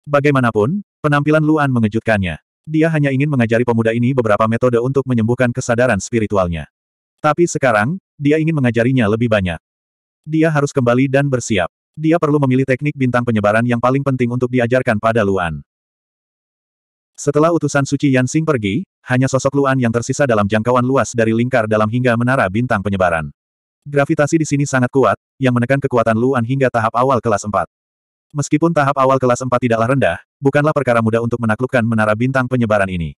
Bagaimanapun, penampilan Luan mengejutkannya. Dia hanya ingin mengajari pemuda ini beberapa metode untuk menyembuhkan kesadaran spiritualnya. Tapi sekarang, dia ingin mengajarinya lebih banyak. Dia harus kembali dan bersiap. Dia perlu memilih teknik bintang penyebaran yang paling penting untuk diajarkan pada Luan. Setelah utusan suci Yansing pergi, hanya sosok Luan yang tersisa dalam jangkauan luas dari lingkar dalam hingga menara bintang penyebaran. Gravitasi di sini sangat kuat, yang menekan kekuatan Luan hingga tahap awal kelas 4. Meskipun tahap awal kelas 4 tidaklah rendah, bukanlah perkara mudah untuk menaklukkan menara bintang penyebaran ini.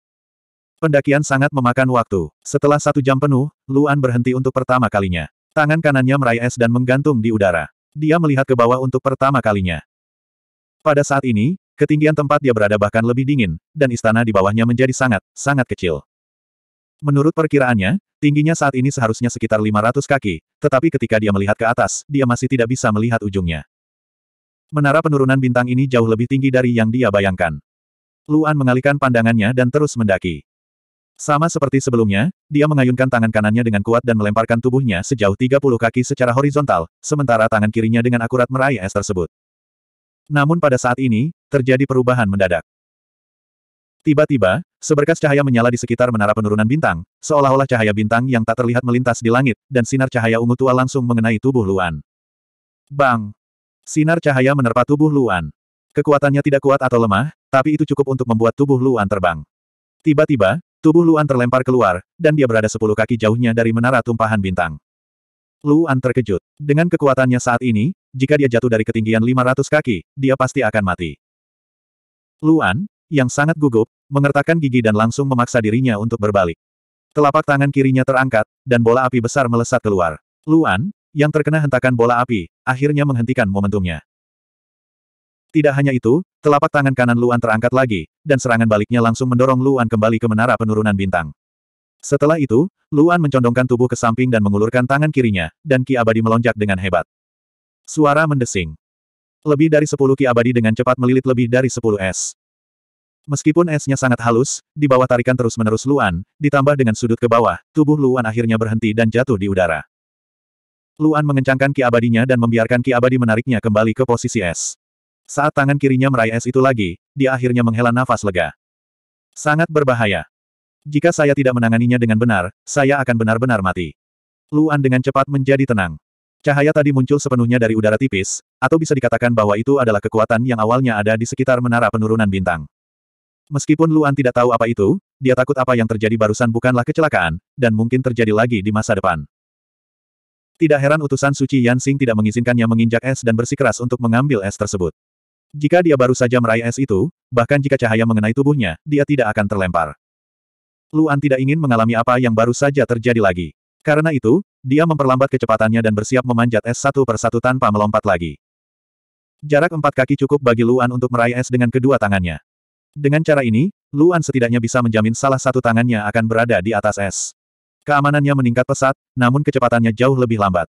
Pendakian sangat memakan waktu. Setelah satu jam penuh, Luan berhenti untuk pertama kalinya. Tangan kanannya meraih es dan menggantung di udara. Dia melihat ke bawah untuk pertama kalinya. Pada saat ini, ketinggian tempat dia berada bahkan lebih dingin, dan istana di bawahnya menjadi sangat, sangat kecil. Menurut perkiraannya, tingginya saat ini seharusnya sekitar 500 kaki, tetapi ketika dia melihat ke atas, dia masih tidak bisa melihat ujungnya. Menara penurunan bintang ini jauh lebih tinggi dari yang dia bayangkan. Luan mengalihkan pandangannya dan terus mendaki. Sama seperti sebelumnya, dia mengayunkan tangan kanannya dengan kuat dan melemparkan tubuhnya sejauh 30 kaki secara horizontal, sementara tangan kirinya dengan akurat meraih es tersebut. Namun pada saat ini, terjadi perubahan mendadak. Tiba-tiba, seberkas cahaya menyala di sekitar menara penurunan bintang, seolah-olah cahaya bintang yang tak terlihat melintas di langit, dan sinar cahaya ungu tua langsung mengenai tubuh Luan. Bang! Sinar cahaya menerpa tubuh Luan. Kekuatannya tidak kuat atau lemah, tapi itu cukup untuk membuat tubuh Luan terbang. Tiba-tiba, tubuh Luan terlempar keluar, dan dia berada sepuluh kaki jauhnya dari menara tumpahan bintang. Luan terkejut. Dengan kekuatannya saat ini, jika dia jatuh dari ketinggian 500 kaki, dia pasti akan mati. Luan, yang sangat gugup, mengertakkan gigi dan langsung memaksa dirinya untuk berbalik. Telapak tangan kirinya terangkat, dan bola api besar melesat keluar. Luan, yang terkena hentakan bola api, akhirnya menghentikan momentumnya. Tidak hanya itu, telapak tangan kanan Luan terangkat lagi, dan serangan baliknya langsung mendorong Luan kembali ke menara penurunan bintang. Setelah itu, Luan mencondongkan tubuh ke samping dan mengulurkan tangan kirinya, dan Ki Abadi melonjak dengan hebat. Suara mendesing. Lebih dari sepuluh Ki Abadi dengan cepat melilit lebih dari sepuluh es. Meskipun esnya sangat halus, di bawah tarikan terus-menerus Luan, ditambah dengan sudut ke bawah, tubuh Luan akhirnya berhenti dan jatuh di udara. Luan mengencangkan ki abadinya dan membiarkan ki abadi menariknya kembali ke posisi es. Saat tangan kirinya meraih es itu lagi, dia akhirnya menghela nafas lega. Sangat berbahaya. Jika saya tidak menanganinya dengan benar, saya akan benar-benar mati. Luan dengan cepat menjadi tenang. Cahaya tadi muncul sepenuhnya dari udara tipis, atau bisa dikatakan bahwa itu adalah kekuatan yang awalnya ada di sekitar menara penurunan bintang. Meskipun Luan tidak tahu apa itu, dia takut apa yang terjadi barusan bukanlah kecelakaan, dan mungkin terjadi lagi di masa depan. Tidak heran utusan suci Yan Xing tidak mengizinkannya menginjak es dan bersikeras untuk mengambil es tersebut. Jika dia baru saja meraih es itu, bahkan jika cahaya mengenai tubuhnya, dia tidak akan terlempar. Luan tidak ingin mengalami apa yang baru saja terjadi lagi. Karena itu, dia memperlambat kecepatannya dan bersiap memanjat es satu persatu tanpa melompat lagi. Jarak empat kaki cukup bagi Luan untuk meraih es dengan kedua tangannya. Dengan cara ini, Luan setidaknya bisa menjamin salah satu tangannya akan berada di atas es. Keamanannya meningkat pesat, namun kecepatannya jauh lebih lambat.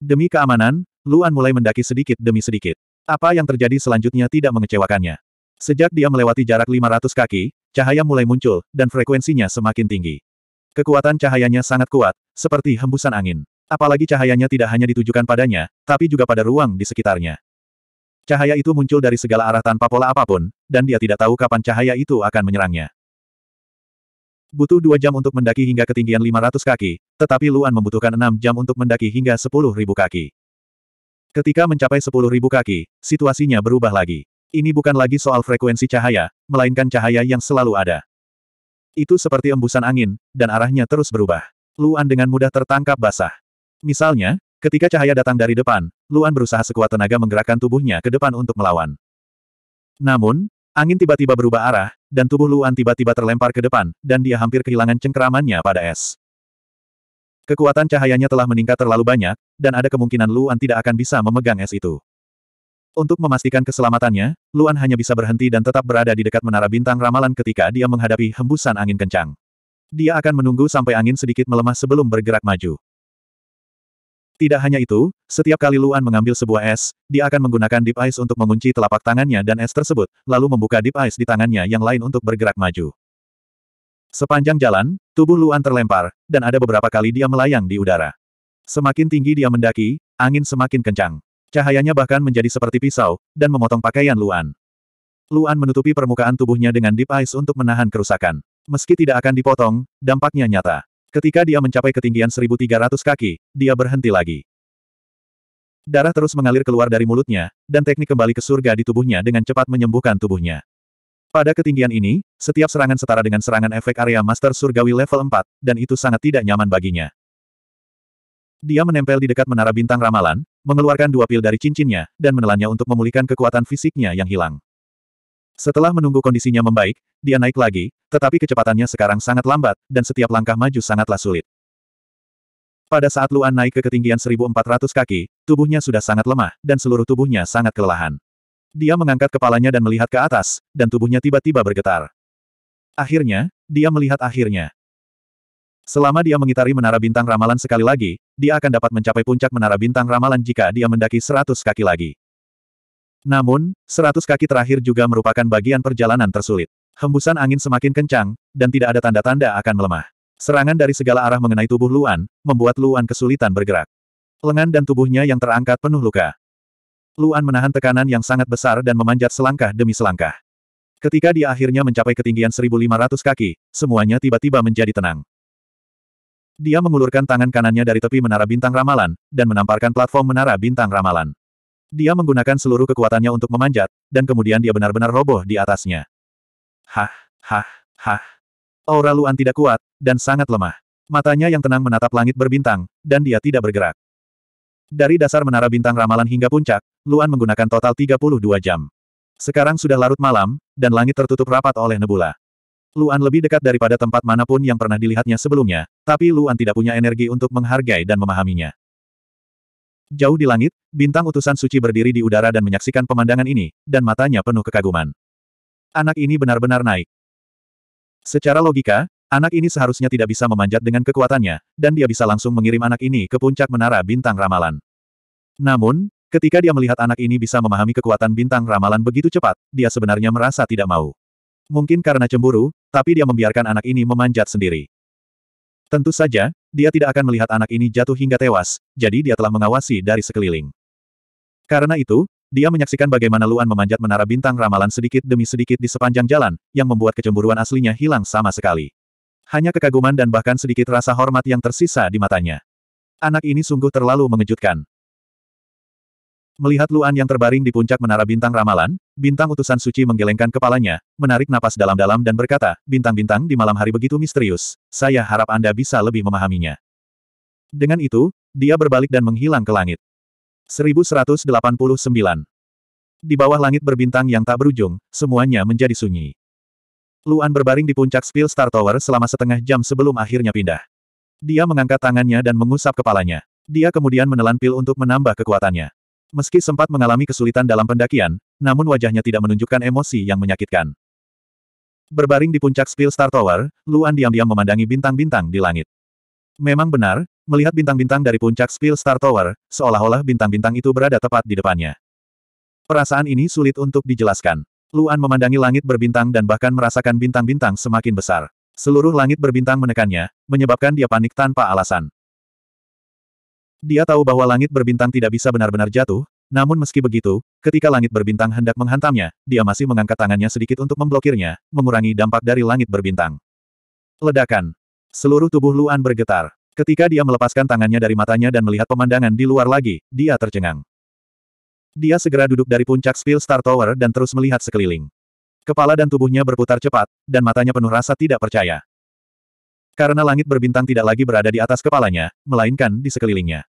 Demi keamanan, Luan mulai mendaki sedikit demi sedikit. Apa yang terjadi selanjutnya tidak mengecewakannya. Sejak dia melewati jarak 500 kaki, cahaya mulai muncul, dan frekuensinya semakin tinggi. Kekuatan cahayanya sangat kuat, seperti hembusan angin. Apalagi cahayanya tidak hanya ditujukan padanya, tapi juga pada ruang di sekitarnya. Cahaya itu muncul dari segala arah tanpa pola apapun, dan dia tidak tahu kapan cahaya itu akan menyerangnya. Butuh dua jam untuk mendaki hingga ketinggian 500 kaki, tetapi Luan membutuhkan enam jam untuk mendaki hingga sepuluh ribu kaki. Ketika mencapai sepuluh ribu kaki, situasinya berubah lagi. Ini bukan lagi soal frekuensi cahaya, melainkan cahaya yang selalu ada. Itu seperti embusan angin, dan arahnya terus berubah. Luan dengan mudah tertangkap basah. Misalnya, ketika cahaya datang dari depan, Luan berusaha sekuat tenaga menggerakkan tubuhnya ke depan untuk melawan. Namun, Angin tiba-tiba berubah arah, dan tubuh Luan tiba-tiba terlempar ke depan, dan dia hampir kehilangan cengkeramannya pada es. Kekuatan cahayanya telah meningkat terlalu banyak, dan ada kemungkinan Luan tidak akan bisa memegang es itu. Untuk memastikan keselamatannya, Luan hanya bisa berhenti dan tetap berada di dekat menara bintang ramalan ketika dia menghadapi hembusan angin kencang. Dia akan menunggu sampai angin sedikit melemah sebelum bergerak maju. Tidak hanya itu, setiap kali Luan mengambil sebuah es, dia akan menggunakan Deep Ice untuk mengunci telapak tangannya dan es tersebut, lalu membuka Deep Ice di tangannya yang lain untuk bergerak maju. Sepanjang jalan, tubuh Luan terlempar, dan ada beberapa kali dia melayang di udara. Semakin tinggi dia mendaki, angin semakin kencang. Cahayanya bahkan menjadi seperti pisau, dan memotong pakaian Luan. Luan menutupi permukaan tubuhnya dengan Deep Ice untuk menahan kerusakan. Meski tidak akan dipotong, dampaknya nyata. Ketika dia mencapai ketinggian 1300 kaki, dia berhenti lagi. Darah terus mengalir keluar dari mulutnya, dan teknik kembali ke surga di tubuhnya dengan cepat menyembuhkan tubuhnya. Pada ketinggian ini, setiap serangan setara dengan serangan efek area master surgawi level 4, dan itu sangat tidak nyaman baginya. Dia menempel di dekat menara bintang ramalan, mengeluarkan dua pil dari cincinnya, dan menelannya untuk memulihkan kekuatan fisiknya yang hilang. Setelah menunggu kondisinya membaik, dia naik lagi, tetapi kecepatannya sekarang sangat lambat, dan setiap langkah maju sangatlah sulit. Pada saat Luan naik ke ketinggian 1400 kaki, tubuhnya sudah sangat lemah, dan seluruh tubuhnya sangat kelelahan. Dia mengangkat kepalanya dan melihat ke atas, dan tubuhnya tiba-tiba bergetar. Akhirnya, dia melihat akhirnya. Selama dia mengitari menara bintang ramalan sekali lagi, dia akan dapat mencapai puncak menara bintang ramalan jika dia mendaki 100 kaki lagi. Namun, seratus kaki terakhir juga merupakan bagian perjalanan tersulit. Hembusan angin semakin kencang, dan tidak ada tanda-tanda akan melemah. Serangan dari segala arah mengenai tubuh Luan, membuat Luan kesulitan bergerak. Lengan dan tubuhnya yang terangkat penuh luka. Luan menahan tekanan yang sangat besar dan memanjat selangkah demi selangkah. Ketika dia akhirnya mencapai ketinggian 1500 kaki, semuanya tiba-tiba menjadi tenang. Dia mengulurkan tangan kanannya dari tepi menara bintang ramalan, dan menamparkan platform menara bintang ramalan. Dia menggunakan seluruh kekuatannya untuk memanjat, dan kemudian dia benar-benar roboh di atasnya. Hah, hah, hah. Aura Luan tidak kuat, dan sangat lemah. Matanya yang tenang menatap langit berbintang, dan dia tidak bergerak. Dari dasar menara bintang ramalan hingga puncak, Luan menggunakan total 32 jam. Sekarang sudah larut malam, dan langit tertutup rapat oleh nebula. Luan lebih dekat daripada tempat manapun yang pernah dilihatnya sebelumnya, tapi Luan tidak punya energi untuk menghargai dan memahaminya. Jauh di langit, bintang utusan suci berdiri di udara dan menyaksikan pemandangan ini, dan matanya penuh kekaguman. Anak ini benar-benar naik. Secara logika, anak ini seharusnya tidak bisa memanjat dengan kekuatannya, dan dia bisa langsung mengirim anak ini ke puncak menara bintang ramalan. Namun, ketika dia melihat anak ini bisa memahami kekuatan bintang ramalan begitu cepat, dia sebenarnya merasa tidak mau. Mungkin karena cemburu, tapi dia membiarkan anak ini memanjat sendiri. Tentu saja, dia tidak akan melihat anak ini jatuh hingga tewas, jadi dia telah mengawasi dari sekeliling. Karena itu, dia menyaksikan bagaimana Luan memanjat menara bintang ramalan sedikit demi sedikit di sepanjang jalan, yang membuat kecemburuan aslinya hilang sama sekali. Hanya kekaguman dan bahkan sedikit rasa hormat yang tersisa di matanya. Anak ini sungguh terlalu mengejutkan. Melihat Luan yang terbaring di puncak menara bintang ramalan, bintang utusan suci menggelengkan kepalanya, menarik napas dalam-dalam dan berkata, bintang-bintang di malam hari begitu misterius, saya harap Anda bisa lebih memahaminya. Dengan itu, dia berbalik dan menghilang ke langit. 1189 Di bawah langit berbintang yang tak berujung, semuanya menjadi sunyi. Luan berbaring di puncak Spill Star Tower selama setengah jam sebelum akhirnya pindah. Dia mengangkat tangannya dan mengusap kepalanya. Dia kemudian menelan pil untuk menambah kekuatannya. Meski sempat mengalami kesulitan dalam pendakian, namun wajahnya tidak menunjukkan emosi yang menyakitkan. Berbaring di puncak Spill Star Tower, Luan diam-diam memandangi bintang-bintang di langit. Memang benar, melihat bintang-bintang dari puncak Spill Star Tower, seolah-olah bintang-bintang itu berada tepat di depannya. Perasaan ini sulit untuk dijelaskan. Luan memandangi langit berbintang dan bahkan merasakan bintang-bintang semakin besar. Seluruh langit berbintang menekannya, menyebabkan dia panik tanpa alasan. Dia tahu bahwa langit berbintang tidak bisa benar-benar jatuh, namun meski begitu, ketika langit berbintang hendak menghantamnya, dia masih mengangkat tangannya sedikit untuk memblokirnya, mengurangi dampak dari langit berbintang. Ledakan. Seluruh tubuh Luan bergetar. Ketika dia melepaskan tangannya dari matanya dan melihat pemandangan di luar lagi, dia tercengang. Dia segera duduk dari puncak Spill Star Tower dan terus melihat sekeliling. Kepala dan tubuhnya berputar cepat, dan matanya penuh rasa tidak percaya. Karena langit berbintang tidak lagi berada di atas kepalanya, melainkan di sekelilingnya.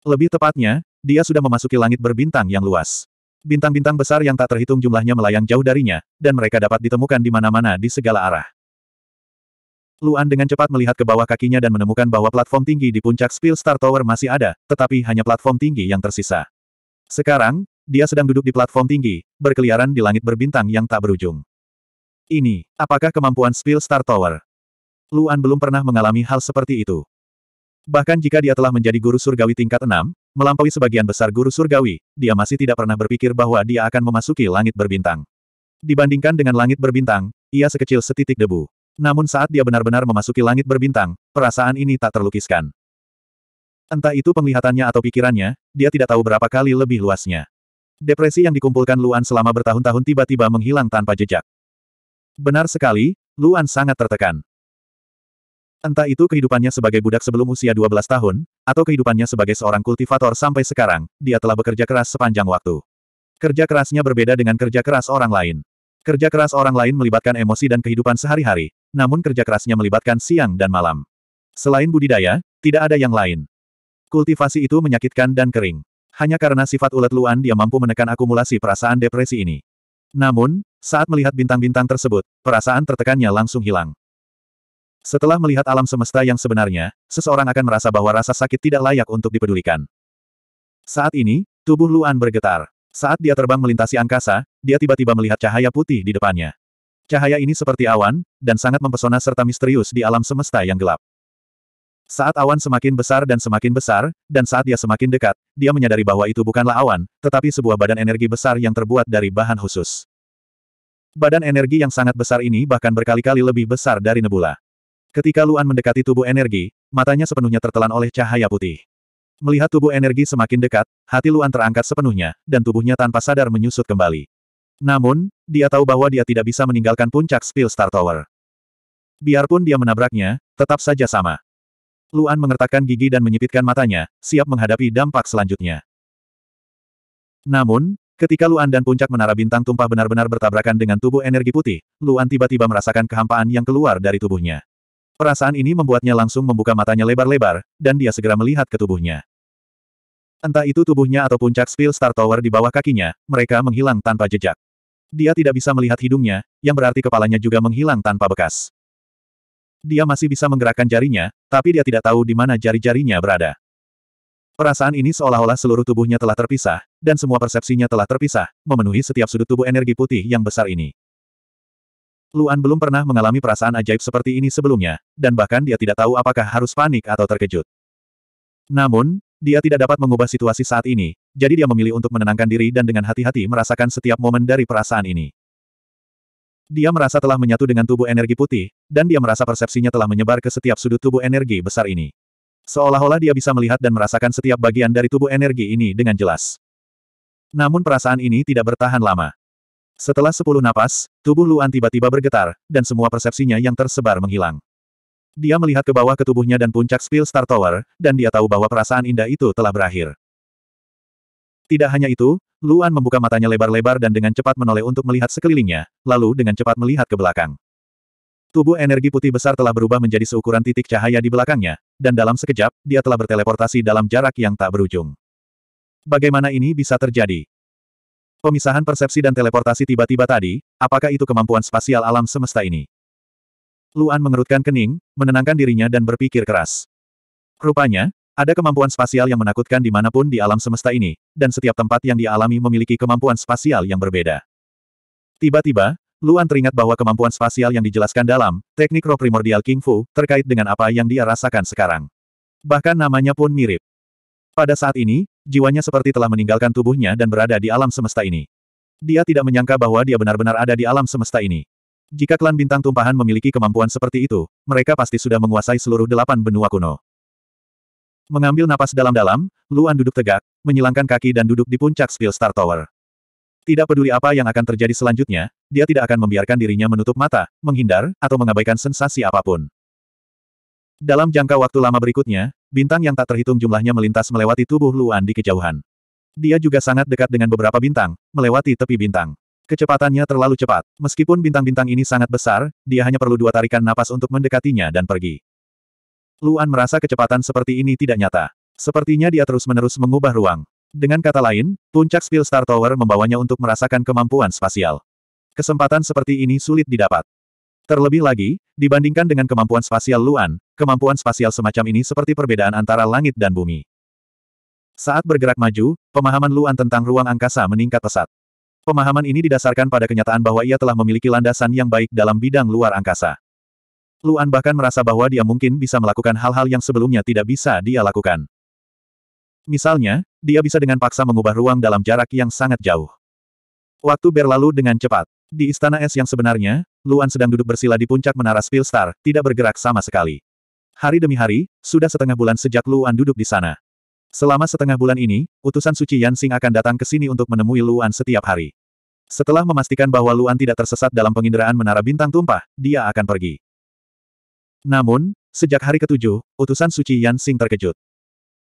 Lebih tepatnya, dia sudah memasuki langit berbintang yang luas. Bintang-bintang besar yang tak terhitung jumlahnya melayang jauh darinya, dan mereka dapat ditemukan di mana-mana di segala arah. Luan dengan cepat melihat ke bawah kakinya dan menemukan bahwa platform tinggi di puncak Spill Star Tower masih ada, tetapi hanya platform tinggi yang tersisa. Sekarang, dia sedang duduk di platform tinggi, berkeliaran di langit berbintang yang tak berujung. Ini, apakah kemampuan Spill Star Tower? Luan belum pernah mengalami hal seperti itu. Bahkan jika dia telah menjadi guru surgawi tingkat 6, melampaui sebagian besar guru surgawi, dia masih tidak pernah berpikir bahwa dia akan memasuki langit berbintang. Dibandingkan dengan langit berbintang, ia sekecil setitik debu. Namun saat dia benar-benar memasuki langit berbintang, perasaan ini tak terlukiskan. Entah itu penglihatannya atau pikirannya, dia tidak tahu berapa kali lebih luasnya. Depresi yang dikumpulkan Luan selama bertahun-tahun tiba-tiba menghilang tanpa jejak. Benar sekali, Luan sangat tertekan. Entah itu kehidupannya sebagai budak sebelum usia 12 tahun, atau kehidupannya sebagai seorang kultivator sampai sekarang, dia telah bekerja keras sepanjang waktu. Kerja kerasnya berbeda dengan kerja keras orang lain. Kerja keras orang lain melibatkan emosi dan kehidupan sehari-hari, namun kerja kerasnya melibatkan siang dan malam. Selain budidaya, tidak ada yang lain. Kultivasi itu menyakitkan dan kering. Hanya karena sifat ulet Luan dia mampu menekan akumulasi perasaan depresi ini. Namun, saat melihat bintang-bintang tersebut, perasaan tertekannya langsung hilang. Setelah melihat alam semesta yang sebenarnya, seseorang akan merasa bahwa rasa sakit tidak layak untuk dipedulikan. Saat ini, tubuh Luan bergetar. Saat dia terbang melintasi angkasa, dia tiba-tiba melihat cahaya putih di depannya. Cahaya ini seperti awan, dan sangat mempesona serta misterius di alam semesta yang gelap. Saat awan semakin besar dan semakin besar, dan saat dia semakin dekat, dia menyadari bahwa itu bukanlah awan, tetapi sebuah badan energi besar yang terbuat dari bahan khusus. Badan energi yang sangat besar ini bahkan berkali-kali lebih besar dari nebula. Ketika Luan mendekati tubuh energi, matanya sepenuhnya tertelan oleh cahaya putih. Melihat tubuh energi semakin dekat, hati Luan terangkat sepenuhnya, dan tubuhnya tanpa sadar menyusut kembali. Namun, dia tahu bahwa dia tidak bisa meninggalkan puncak Spill Star Tower. Biarpun dia menabraknya, tetap saja sama. Luan mengertakkan gigi dan menyipitkan matanya, siap menghadapi dampak selanjutnya. Namun, ketika Luan dan puncak menara bintang tumpah benar-benar bertabrakan dengan tubuh energi putih, Luan tiba-tiba merasakan kehampaan yang keluar dari tubuhnya. Perasaan ini membuatnya langsung membuka matanya lebar-lebar, dan dia segera melihat ke tubuhnya. Entah itu tubuhnya atau puncak Spill Star Tower di bawah kakinya, mereka menghilang tanpa jejak. Dia tidak bisa melihat hidungnya, yang berarti kepalanya juga menghilang tanpa bekas. Dia masih bisa menggerakkan jarinya, tapi dia tidak tahu di mana jari-jarinya berada. Perasaan ini seolah-olah seluruh tubuhnya telah terpisah, dan semua persepsinya telah terpisah, memenuhi setiap sudut tubuh energi putih yang besar ini. Luan belum pernah mengalami perasaan ajaib seperti ini sebelumnya, dan bahkan dia tidak tahu apakah harus panik atau terkejut. Namun, dia tidak dapat mengubah situasi saat ini, jadi dia memilih untuk menenangkan diri dan dengan hati-hati merasakan setiap momen dari perasaan ini. Dia merasa telah menyatu dengan tubuh energi putih, dan dia merasa persepsinya telah menyebar ke setiap sudut tubuh energi besar ini. Seolah-olah dia bisa melihat dan merasakan setiap bagian dari tubuh energi ini dengan jelas. Namun perasaan ini tidak bertahan lama. Setelah sepuluh napas, tubuh Luan tiba-tiba bergetar, dan semua persepsinya yang tersebar menghilang. Dia melihat ke bawah ke tubuhnya dan puncak Spill Star Tower, dan dia tahu bahwa perasaan indah itu telah berakhir. Tidak hanya itu, Luan membuka matanya lebar-lebar dan dengan cepat menoleh untuk melihat sekelilingnya, lalu dengan cepat melihat ke belakang. Tubuh energi putih besar telah berubah menjadi seukuran titik cahaya di belakangnya, dan dalam sekejap, dia telah berteleportasi dalam jarak yang tak berujung. Bagaimana ini bisa terjadi? Pemisahan persepsi dan teleportasi tiba-tiba tadi, apakah itu kemampuan spasial alam semesta ini? Luan mengerutkan kening, menenangkan dirinya dan berpikir keras. Rupanya, ada kemampuan spasial yang menakutkan dimanapun di alam semesta ini, dan setiap tempat yang dialami memiliki kemampuan spasial yang berbeda. Tiba-tiba, Luan teringat bahwa kemampuan spasial yang dijelaskan dalam teknik roh primordial King Fu terkait dengan apa yang dia rasakan sekarang. Bahkan namanya pun mirip. Pada saat ini, jiwanya seperti telah meninggalkan tubuhnya dan berada di alam semesta ini. Dia tidak menyangka bahwa dia benar-benar ada di alam semesta ini. Jika klan bintang tumpahan memiliki kemampuan seperti itu, mereka pasti sudah menguasai seluruh delapan benua kuno. Mengambil napas dalam-dalam, Luan duduk tegak, menyilangkan kaki dan duduk di puncak Steel Star Tower. Tidak peduli apa yang akan terjadi selanjutnya, dia tidak akan membiarkan dirinya menutup mata, menghindar, atau mengabaikan sensasi apapun. Dalam jangka waktu lama berikutnya, bintang yang tak terhitung jumlahnya melintas melewati tubuh Luan di kejauhan. Dia juga sangat dekat dengan beberapa bintang, melewati tepi bintang. Kecepatannya terlalu cepat. Meskipun bintang-bintang ini sangat besar, dia hanya perlu dua tarikan napas untuk mendekatinya dan pergi. Luan merasa kecepatan seperti ini tidak nyata. Sepertinya dia terus-menerus mengubah ruang. Dengan kata lain, puncak Spill Star Tower membawanya untuk merasakan kemampuan spasial. Kesempatan seperti ini sulit didapat. Terlebih lagi, dibandingkan dengan kemampuan spasial Luan, kemampuan spasial semacam ini seperti perbedaan antara langit dan bumi. Saat bergerak maju, pemahaman Luan tentang ruang angkasa meningkat pesat. Pemahaman ini didasarkan pada kenyataan bahwa ia telah memiliki landasan yang baik dalam bidang luar angkasa. Luan bahkan merasa bahwa dia mungkin bisa melakukan hal-hal yang sebelumnya tidak bisa dia lakukan. Misalnya, dia bisa dengan paksa mengubah ruang dalam jarak yang sangat jauh. Waktu berlalu dengan cepat. Di istana es yang sebenarnya, Luan sedang duduk bersila di puncak menara Spillstar, tidak bergerak sama sekali. Hari demi hari, sudah setengah bulan sejak Luan duduk di sana. Selama setengah bulan ini, utusan suci Yansing akan datang ke sini untuk menemui Luan setiap hari. Setelah memastikan bahwa Luan tidak tersesat dalam penginderaan menara bintang tumpah, dia akan pergi. Namun, sejak hari ketujuh, utusan suci Yansing terkejut.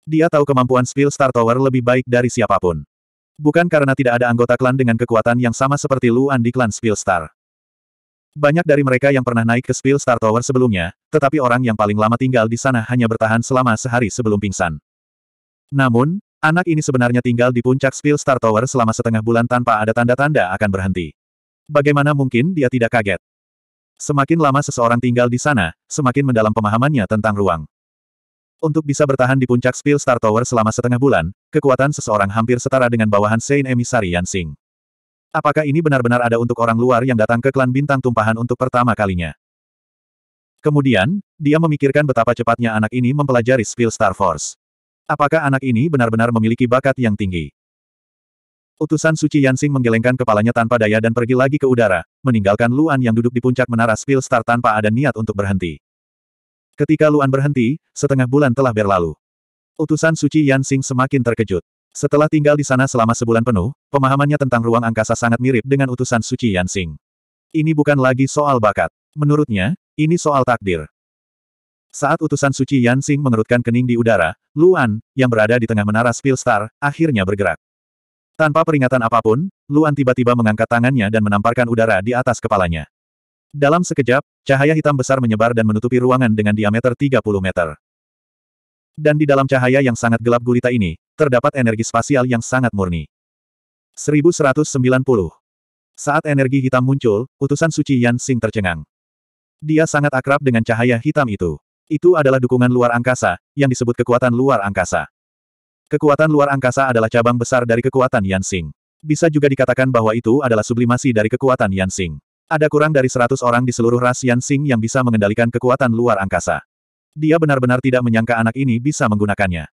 Dia tahu kemampuan Star Tower lebih baik dari siapapun. Bukan karena tidak ada anggota klan dengan kekuatan yang sama seperti Luan di klan Star. Banyak dari mereka yang pernah naik ke Spill Star Tower sebelumnya, tetapi orang yang paling lama tinggal di sana hanya bertahan selama sehari sebelum pingsan. Namun, anak ini sebenarnya tinggal di puncak Spill Star Tower selama setengah bulan tanpa ada tanda-tanda akan berhenti. Bagaimana mungkin dia tidak kaget? Semakin lama seseorang tinggal di sana, semakin mendalam pemahamannya tentang ruang. Untuk bisa bertahan di puncak Spill Star Tower selama setengah bulan, kekuatan seseorang hampir setara dengan bawahan Saint Emissary Yansing. Apakah ini benar-benar ada untuk orang luar yang datang ke klan bintang tumpahan untuk pertama kalinya? Kemudian, dia memikirkan betapa cepatnya anak ini mempelajari Spill Star Force. Apakah anak ini benar-benar memiliki bakat yang tinggi? Utusan Suci Yansing menggelengkan kepalanya tanpa daya dan pergi lagi ke udara, meninggalkan Luan yang duduk di puncak menara Spill Star tanpa ada niat untuk berhenti. Ketika Luan berhenti, setengah bulan telah berlalu. Utusan Suci Yansing semakin terkejut. Setelah tinggal di sana selama sebulan penuh, pemahamannya tentang ruang angkasa sangat mirip dengan utusan suci Yansing. Ini bukan lagi soal bakat. Menurutnya, ini soal takdir. Saat utusan suci Yansing mengerutkan kening di udara, Luan, yang berada di tengah menara Spill Star, akhirnya bergerak. Tanpa peringatan apapun, Luan tiba-tiba mengangkat tangannya dan menamparkan udara di atas kepalanya. Dalam sekejap, cahaya hitam besar menyebar dan menutupi ruangan dengan diameter 30 meter. Dan di dalam cahaya yang sangat gelap gulita ini, terdapat energi spasial yang sangat murni. 1190. Saat energi hitam muncul, utusan suci Yan Xing tercengang. Dia sangat akrab dengan cahaya hitam itu. Itu adalah dukungan luar angkasa, yang disebut kekuatan luar angkasa. Kekuatan luar angkasa adalah cabang besar dari kekuatan Yan Xing. Bisa juga dikatakan bahwa itu adalah sublimasi dari kekuatan Yan Xing. Ada kurang dari 100 orang di seluruh ras Yan Xing yang bisa mengendalikan kekuatan luar angkasa. Dia benar-benar tidak menyangka anak ini bisa menggunakannya.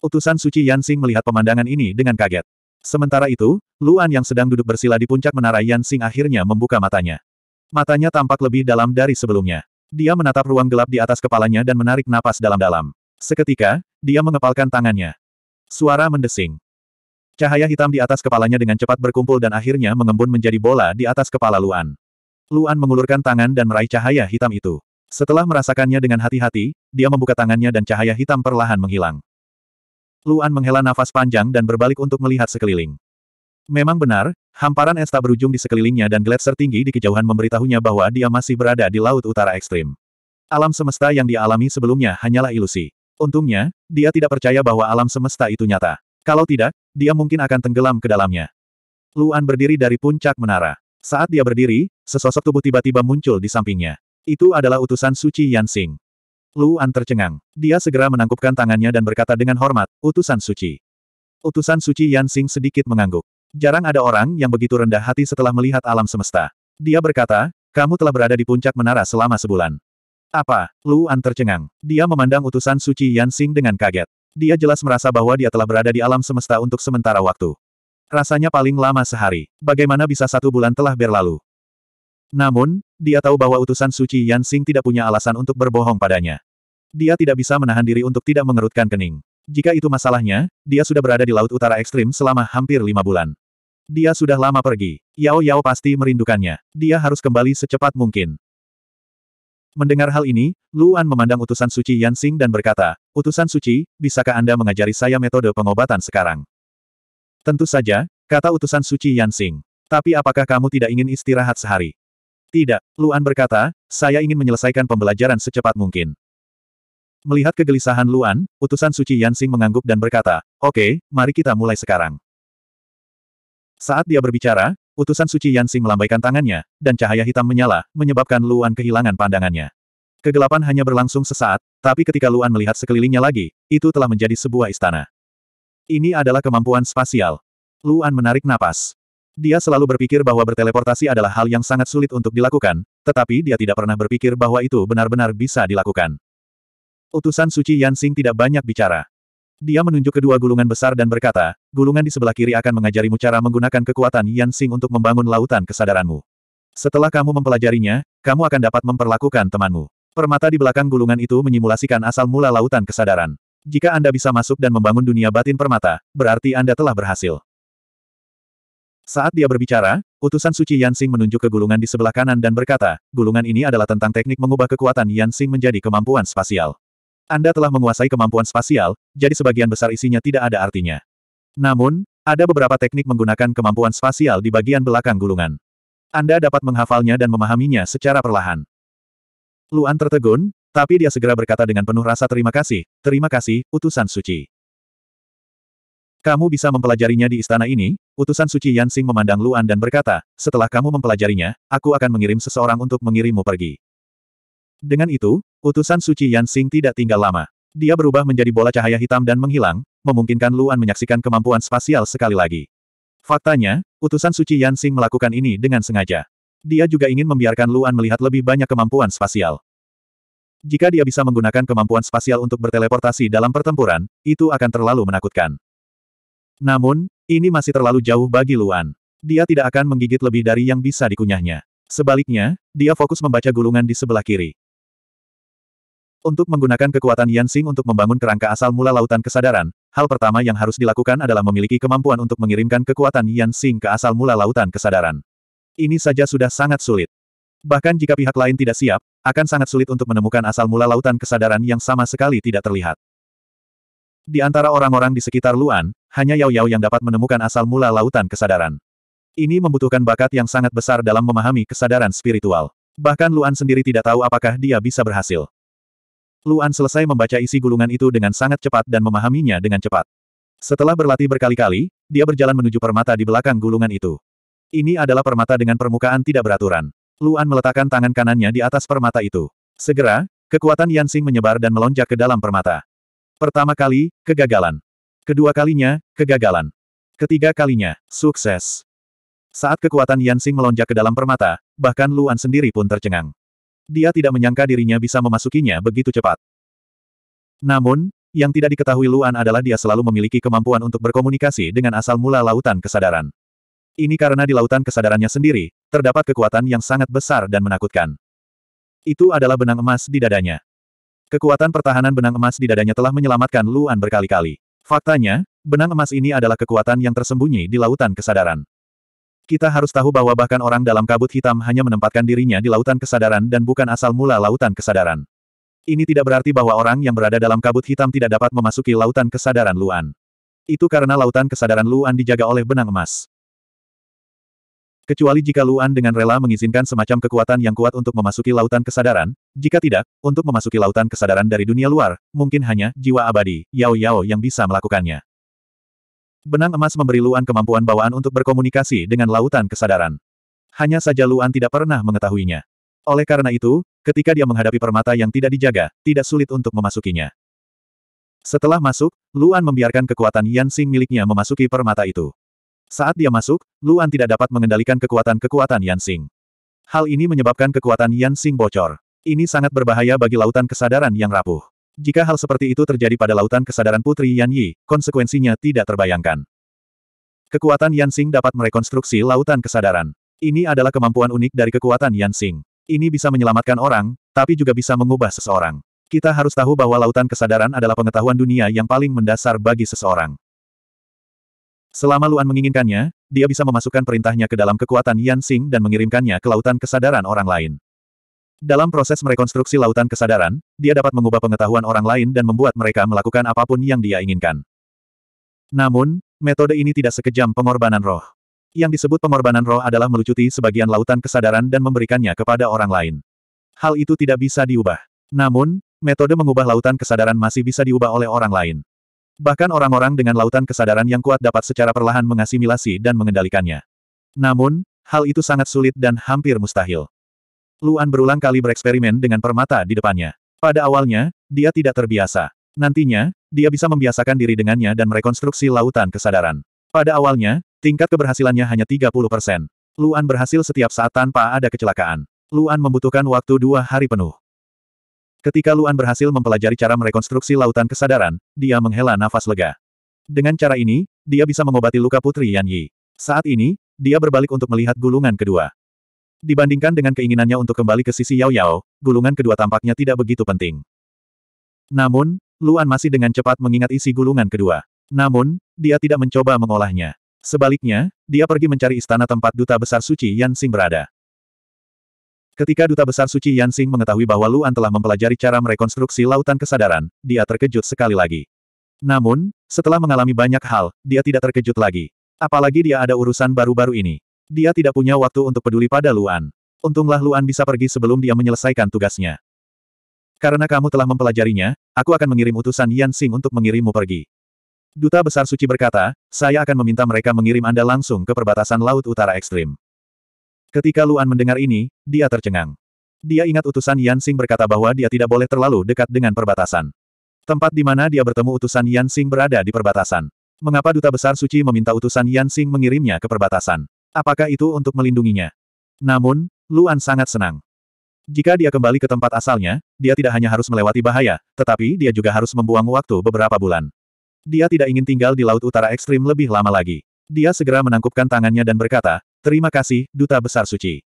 Utusan Suci Yansing melihat pemandangan ini dengan kaget. Sementara itu, Luan yang sedang duduk bersila di puncak menara Yansing akhirnya membuka matanya. Matanya tampak lebih dalam dari sebelumnya. Dia menatap ruang gelap di atas kepalanya dan menarik napas dalam-dalam. Seketika, dia mengepalkan tangannya. Suara mendesing. Cahaya hitam di atas kepalanya dengan cepat berkumpul dan akhirnya mengembun menjadi bola di atas kepala Luan. Luan mengulurkan tangan dan meraih cahaya hitam itu. Setelah merasakannya dengan hati-hati, dia membuka tangannya dan cahaya hitam perlahan menghilang. Luan menghela nafas panjang dan berbalik untuk melihat sekeliling. Memang benar, hamparan es tak berujung di sekelilingnya dan gletser tinggi di kejauhan memberitahunya bahwa dia masih berada di laut utara ekstrim. Alam semesta yang dia alami sebelumnya hanyalah ilusi. Untungnya, dia tidak percaya bahwa alam semesta itu nyata. Kalau tidak, dia mungkin akan tenggelam ke dalamnya. Luan berdiri dari puncak menara. Saat dia berdiri, sesosok tubuh tiba-tiba muncul di sampingnya. Itu adalah utusan suci Yansing. Luan tercengang. Dia segera menangkupkan tangannya dan berkata dengan hormat, utusan suci. Utusan suci Yansing sedikit mengangguk. Jarang ada orang yang begitu rendah hati setelah melihat alam semesta. Dia berkata, kamu telah berada di puncak menara selama sebulan. Apa? Luan tercengang. Dia memandang utusan suci Yansing dengan kaget. Dia jelas merasa bahwa dia telah berada di alam semesta untuk sementara waktu. Rasanya paling lama sehari. Bagaimana bisa satu bulan telah berlalu? Namun, dia tahu bahwa utusan suci Yan Xing tidak punya alasan untuk berbohong padanya. Dia tidak bisa menahan diri untuk tidak mengerutkan kening. Jika itu masalahnya, dia sudah berada di Laut Utara Ekstrim selama hampir lima bulan. Dia sudah lama pergi. Yao Yao pasti merindukannya. Dia harus kembali secepat mungkin. Mendengar hal ini, Luan memandang utusan suci Yan Xing dan berkata, Utusan suci, bisakah Anda mengajari saya metode pengobatan sekarang? Tentu saja, kata utusan suci Yan Xing. Tapi apakah kamu tidak ingin istirahat sehari? Tidak, Luan berkata, saya ingin menyelesaikan pembelajaran secepat mungkin. Melihat kegelisahan Luan, utusan suci Yansing mengangguk dan berkata, Oke, mari kita mulai sekarang. Saat dia berbicara, utusan suci Yansing melambaikan tangannya, dan cahaya hitam menyala, menyebabkan Luan kehilangan pandangannya. Kegelapan hanya berlangsung sesaat, tapi ketika Luan melihat sekelilingnya lagi, itu telah menjadi sebuah istana. Ini adalah kemampuan spasial. Luan menarik napas. Dia selalu berpikir bahwa berteleportasi adalah hal yang sangat sulit untuk dilakukan, tetapi dia tidak pernah berpikir bahwa itu benar-benar bisa dilakukan. Utusan suci Yansing tidak banyak bicara. Dia menunjuk kedua gulungan besar dan berkata, gulungan di sebelah kiri akan mengajarimu cara menggunakan kekuatan Yansing untuk membangun lautan kesadaranmu. Setelah kamu mempelajarinya, kamu akan dapat memperlakukan temanmu. Permata di belakang gulungan itu menyimulasikan asal mula lautan kesadaran. Jika Anda bisa masuk dan membangun dunia batin permata, berarti Anda telah berhasil. Saat dia berbicara, utusan suci Yansing menunjuk ke gulungan di sebelah kanan dan berkata, gulungan ini adalah tentang teknik mengubah kekuatan Yansing menjadi kemampuan spasial. Anda telah menguasai kemampuan spasial, jadi sebagian besar isinya tidak ada artinya. Namun, ada beberapa teknik menggunakan kemampuan spasial di bagian belakang gulungan. Anda dapat menghafalnya dan memahaminya secara perlahan. Luan tertegun, tapi dia segera berkata dengan penuh rasa terima kasih, terima kasih, utusan suci. Kamu bisa mempelajarinya di istana ini, utusan suci Yansing memandang Luan dan berkata, setelah kamu mempelajarinya, aku akan mengirim seseorang untuk mengirimmu pergi. Dengan itu, utusan suci Yansing tidak tinggal lama. Dia berubah menjadi bola cahaya hitam dan menghilang, memungkinkan Luan menyaksikan kemampuan spasial sekali lagi. Faktanya, utusan suci Yansing melakukan ini dengan sengaja. Dia juga ingin membiarkan Luan melihat lebih banyak kemampuan spasial. Jika dia bisa menggunakan kemampuan spasial untuk berteleportasi dalam pertempuran, itu akan terlalu menakutkan. Namun, ini masih terlalu jauh bagi Luan. Dia tidak akan menggigit lebih dari yang bisa dikunyahnya. Sebaliknya, dia fokus membaca gulungan di sebelah kiri. Untuk menggunakan kekuatan Yansing untuk membangun kerangka asal mula lautan kesadaran, hal pertama yang harus dilakukan adalah memiliki kemampuan untuk mengirimkan kekuatan Yansing ke asal mula lautan kesadaran. Ini saja sudah sangat sulit. Bahkan jika pihak lain tidak siap, akan sangat sulit untuk menemukan asal mula lautan kesadaran yang sama sekali tidak terlihat. Di antara orang-orang di sekitar Luan, hanya Yao Yao yang dapat menemukan asal mula lautan kesadaran. Ini membutuhkan bakat yang sangat besar dalam memahami kesadaran spiritual. Bahkan Luan sendiri tidak tahu apakah dia bisa berhasil. Luan selesai membaca isi gulungan itu dengan sangat cepat dan memahaminya dengan cepat. Setelah berlatih berkali-kali, dia berjalan menuju permata di belakang gulungan itu. Ini adalah permata dengan permukaan tidak beraturan. Luan meletakkan tangan kanannya di atas permata itu. Segera, kekuatan Yansing menyebar dan melonjak ke dalam permata. Pertama kali, kegagalan. Kedua kalinya, kegagalan. Ketiga kalinya, sukses. Saat kekuatan Yansing melonjak ke dalam permata, bahkan Luan sendiri pun tercengang. Dia tidak menyangka dirinya bisa memasukinya begitu cepat. Namun, yang tidak diketahui Luan adalah dia selalu memiliki kemampuan untuk berkomunikasi dengan asal mula lautan kesadaran. Ini karena di lautan kesadarannya sendiri, terdapat kekuatan yang sangat besar dan menakutkan. Itu adalah benang emas di dadanya. Kekuatan pertahanan benang emas di dadanya telah menyelamatkan Luan berkali-kali. Faktanya, benang emas ini adalah kekuatan yang tersembunyi di lautan kesadaran. Kita harus tahu bahwa bahkan orang dalam kabut hitam hanya menempatkan dirinya di lautan kesadaran dan bukan asal mula lautan kesadaran. Ini tidak berarti bahwa orang yang berada dalam kabut hitam tidak dapat memasuki lautan kesadaran Luan. Itu karena lautan kesadaran Luan dijaga oleh benang emas. Kecuali jika Luan dengan rela mengizinkan semacam kekuatan yang kuat untuk memasuki lautan kesadaran, jika tidak, untuk memasuki lautan kesadaran dari dunia luar, mungkin hanya jiwa abadi, Yao Yao yang bisa melakukannya. Benang emas memberi Luan kemampuan bawaan untuk berkomunikasi dengan lautan kesadaran. Hanya saja Luan tidak pernah mengetahuinya. Oleh karena itu, ketika dia menghadapi permata yang tidak dijaga, tidak sulit untuk memasukinya. Setelah masuk, Luan membiarkan kekuatan Yan Xing miliknya memasuki permata itu. Saat dia masuk, Luan tidak dapat mengendalikan kekuatan-kekuatan Yan Hal ini menyebabkan kekuatan Yan bocor. Ini sangat berbahaya bagi lautan kesadaran yang rapuh. Jika hal seperti itu terjadi pada lautan kesadaran Putri Yan Yi, konsekuensinya tidak terbayangkan. Kekuatan Yan dapat merekonstruksi lautan kesadaran. Ini adalah kemampuan unik dari kekuatan Yan Ini bisa menyelamatkan orang, tapi juga bisa mengubah seseorang. Kita harus tahu bahwa lautan kesadaran adalah pengetahuan dunia yang paling mendasar bagi seseorang. Selama Luan menginginkannya, dia bisa memasukkan perintahnya ke dalam kekuatan Yan Xing dan mengirimkannya ke lautan kesadaran orang lain. Dalam proses merekonstruksi lautan kesadaran, dia dapat mengubah pengetahuan orang lain dan membuat mereka melakukan apapun yang dia inginkan. Namun, metode ini tidak sekejam pengorbanan roh. Yang disebut pengorbanan roh adalah melucuti sebagian lautan kesadaran dan memberikannya kepada orang lain. Hal itu tidak bisa diubah. Namun, metode mengubah lautan kesadaran masih bisa diubah oleh orang lain. Bahkan orang-orang dengan lautan kesadaran yang kuat dapat secara perlahan mengasimilasi dan mengendalikannya. Namun, hal itu sangat sulit dan hampir mustahil. Luan berulang kali bereksperimen dengan permata di depannya. Pada awalnya, dia tidak terbiasa. Nantinya, dia bisa membiasakan diri dengannya dan merekonstruksi lautan kesadaran. Pada awalnya, tingkat keberhasilannya hanya 30 persen. Luan berhasil setiap saat tanpa ada kecelakaan. Luan membutuhkan waktu dua hari penuh. Ketika Luan berhasil mempelajari cara merekonstruksi lautan kesadaran, dia menghela nafas lega. Dengan cara ini, dia bisa mengobati luka putri Yan Yi. Saat ini, dia berbalik untuk melihat gulungan kedua. Dibandingkan dengan keinginannya untuk kembali ke sisi Yao Yao, gulungan kedua tampaknya tidak begitu penting. Namun, Luan masih dengan cepat mengingat isi gulungan kedua. Namun, dia tidak mencoba mengolahnya. Sebaliknya, dia pergi mencari istana tempat duta besar suci Yan Xing berada. Ketika Duta Besar Suci Yansing mengetahui bahwa Luan telah mempelajari cara merekonstruksi lautan kesadaran, dia terkejut sekali lagi. Namun, setelah mengalami banyak hal, dia tidak terkejut lagi. Apalagi dia ada urusan baru-baru ini. Dia tidak punya waktu untuk peduli pada Luan. Untunglah Luan bisa pergi sebelum dia menyelesaikan tugasnya. Karena kamu telah mempelajarinya, aku akan mengirim utusan Yansing untuk mengirimmu pergi. Duta Besar Suci berkata, saya akan meminta mereka mengirim Anda langsung ke perbatasan Laut Utara Ekstrim. Ketika Luan mendengar ini, dia tercengang. Dia ingat utusan Yan Xing berkata bahwa dia tidak boleh terlalu dekat dengan perbatasan. Tempat di mana dia bertemu utusan Yan Xing berada di perbatasan. Mengapa Duta Besar Suci meminta utusan Yan Xing mengirimnya ke perbatasan? Apakah itu untuk melindunginya? Namun, Luan sangat senang. Jika dia kembali ke tempat asalnya, dia tidak hanya harus melewati bahaya, tetapi dia juga harus membuang waktu beberapa bulan. Dia tidak ingin tinggal di Laut Utara Ekstrim lebih lama lagi. Dia segera menangkupkan tangannya dan berkata, Terima kasih, Duta Besar Suci.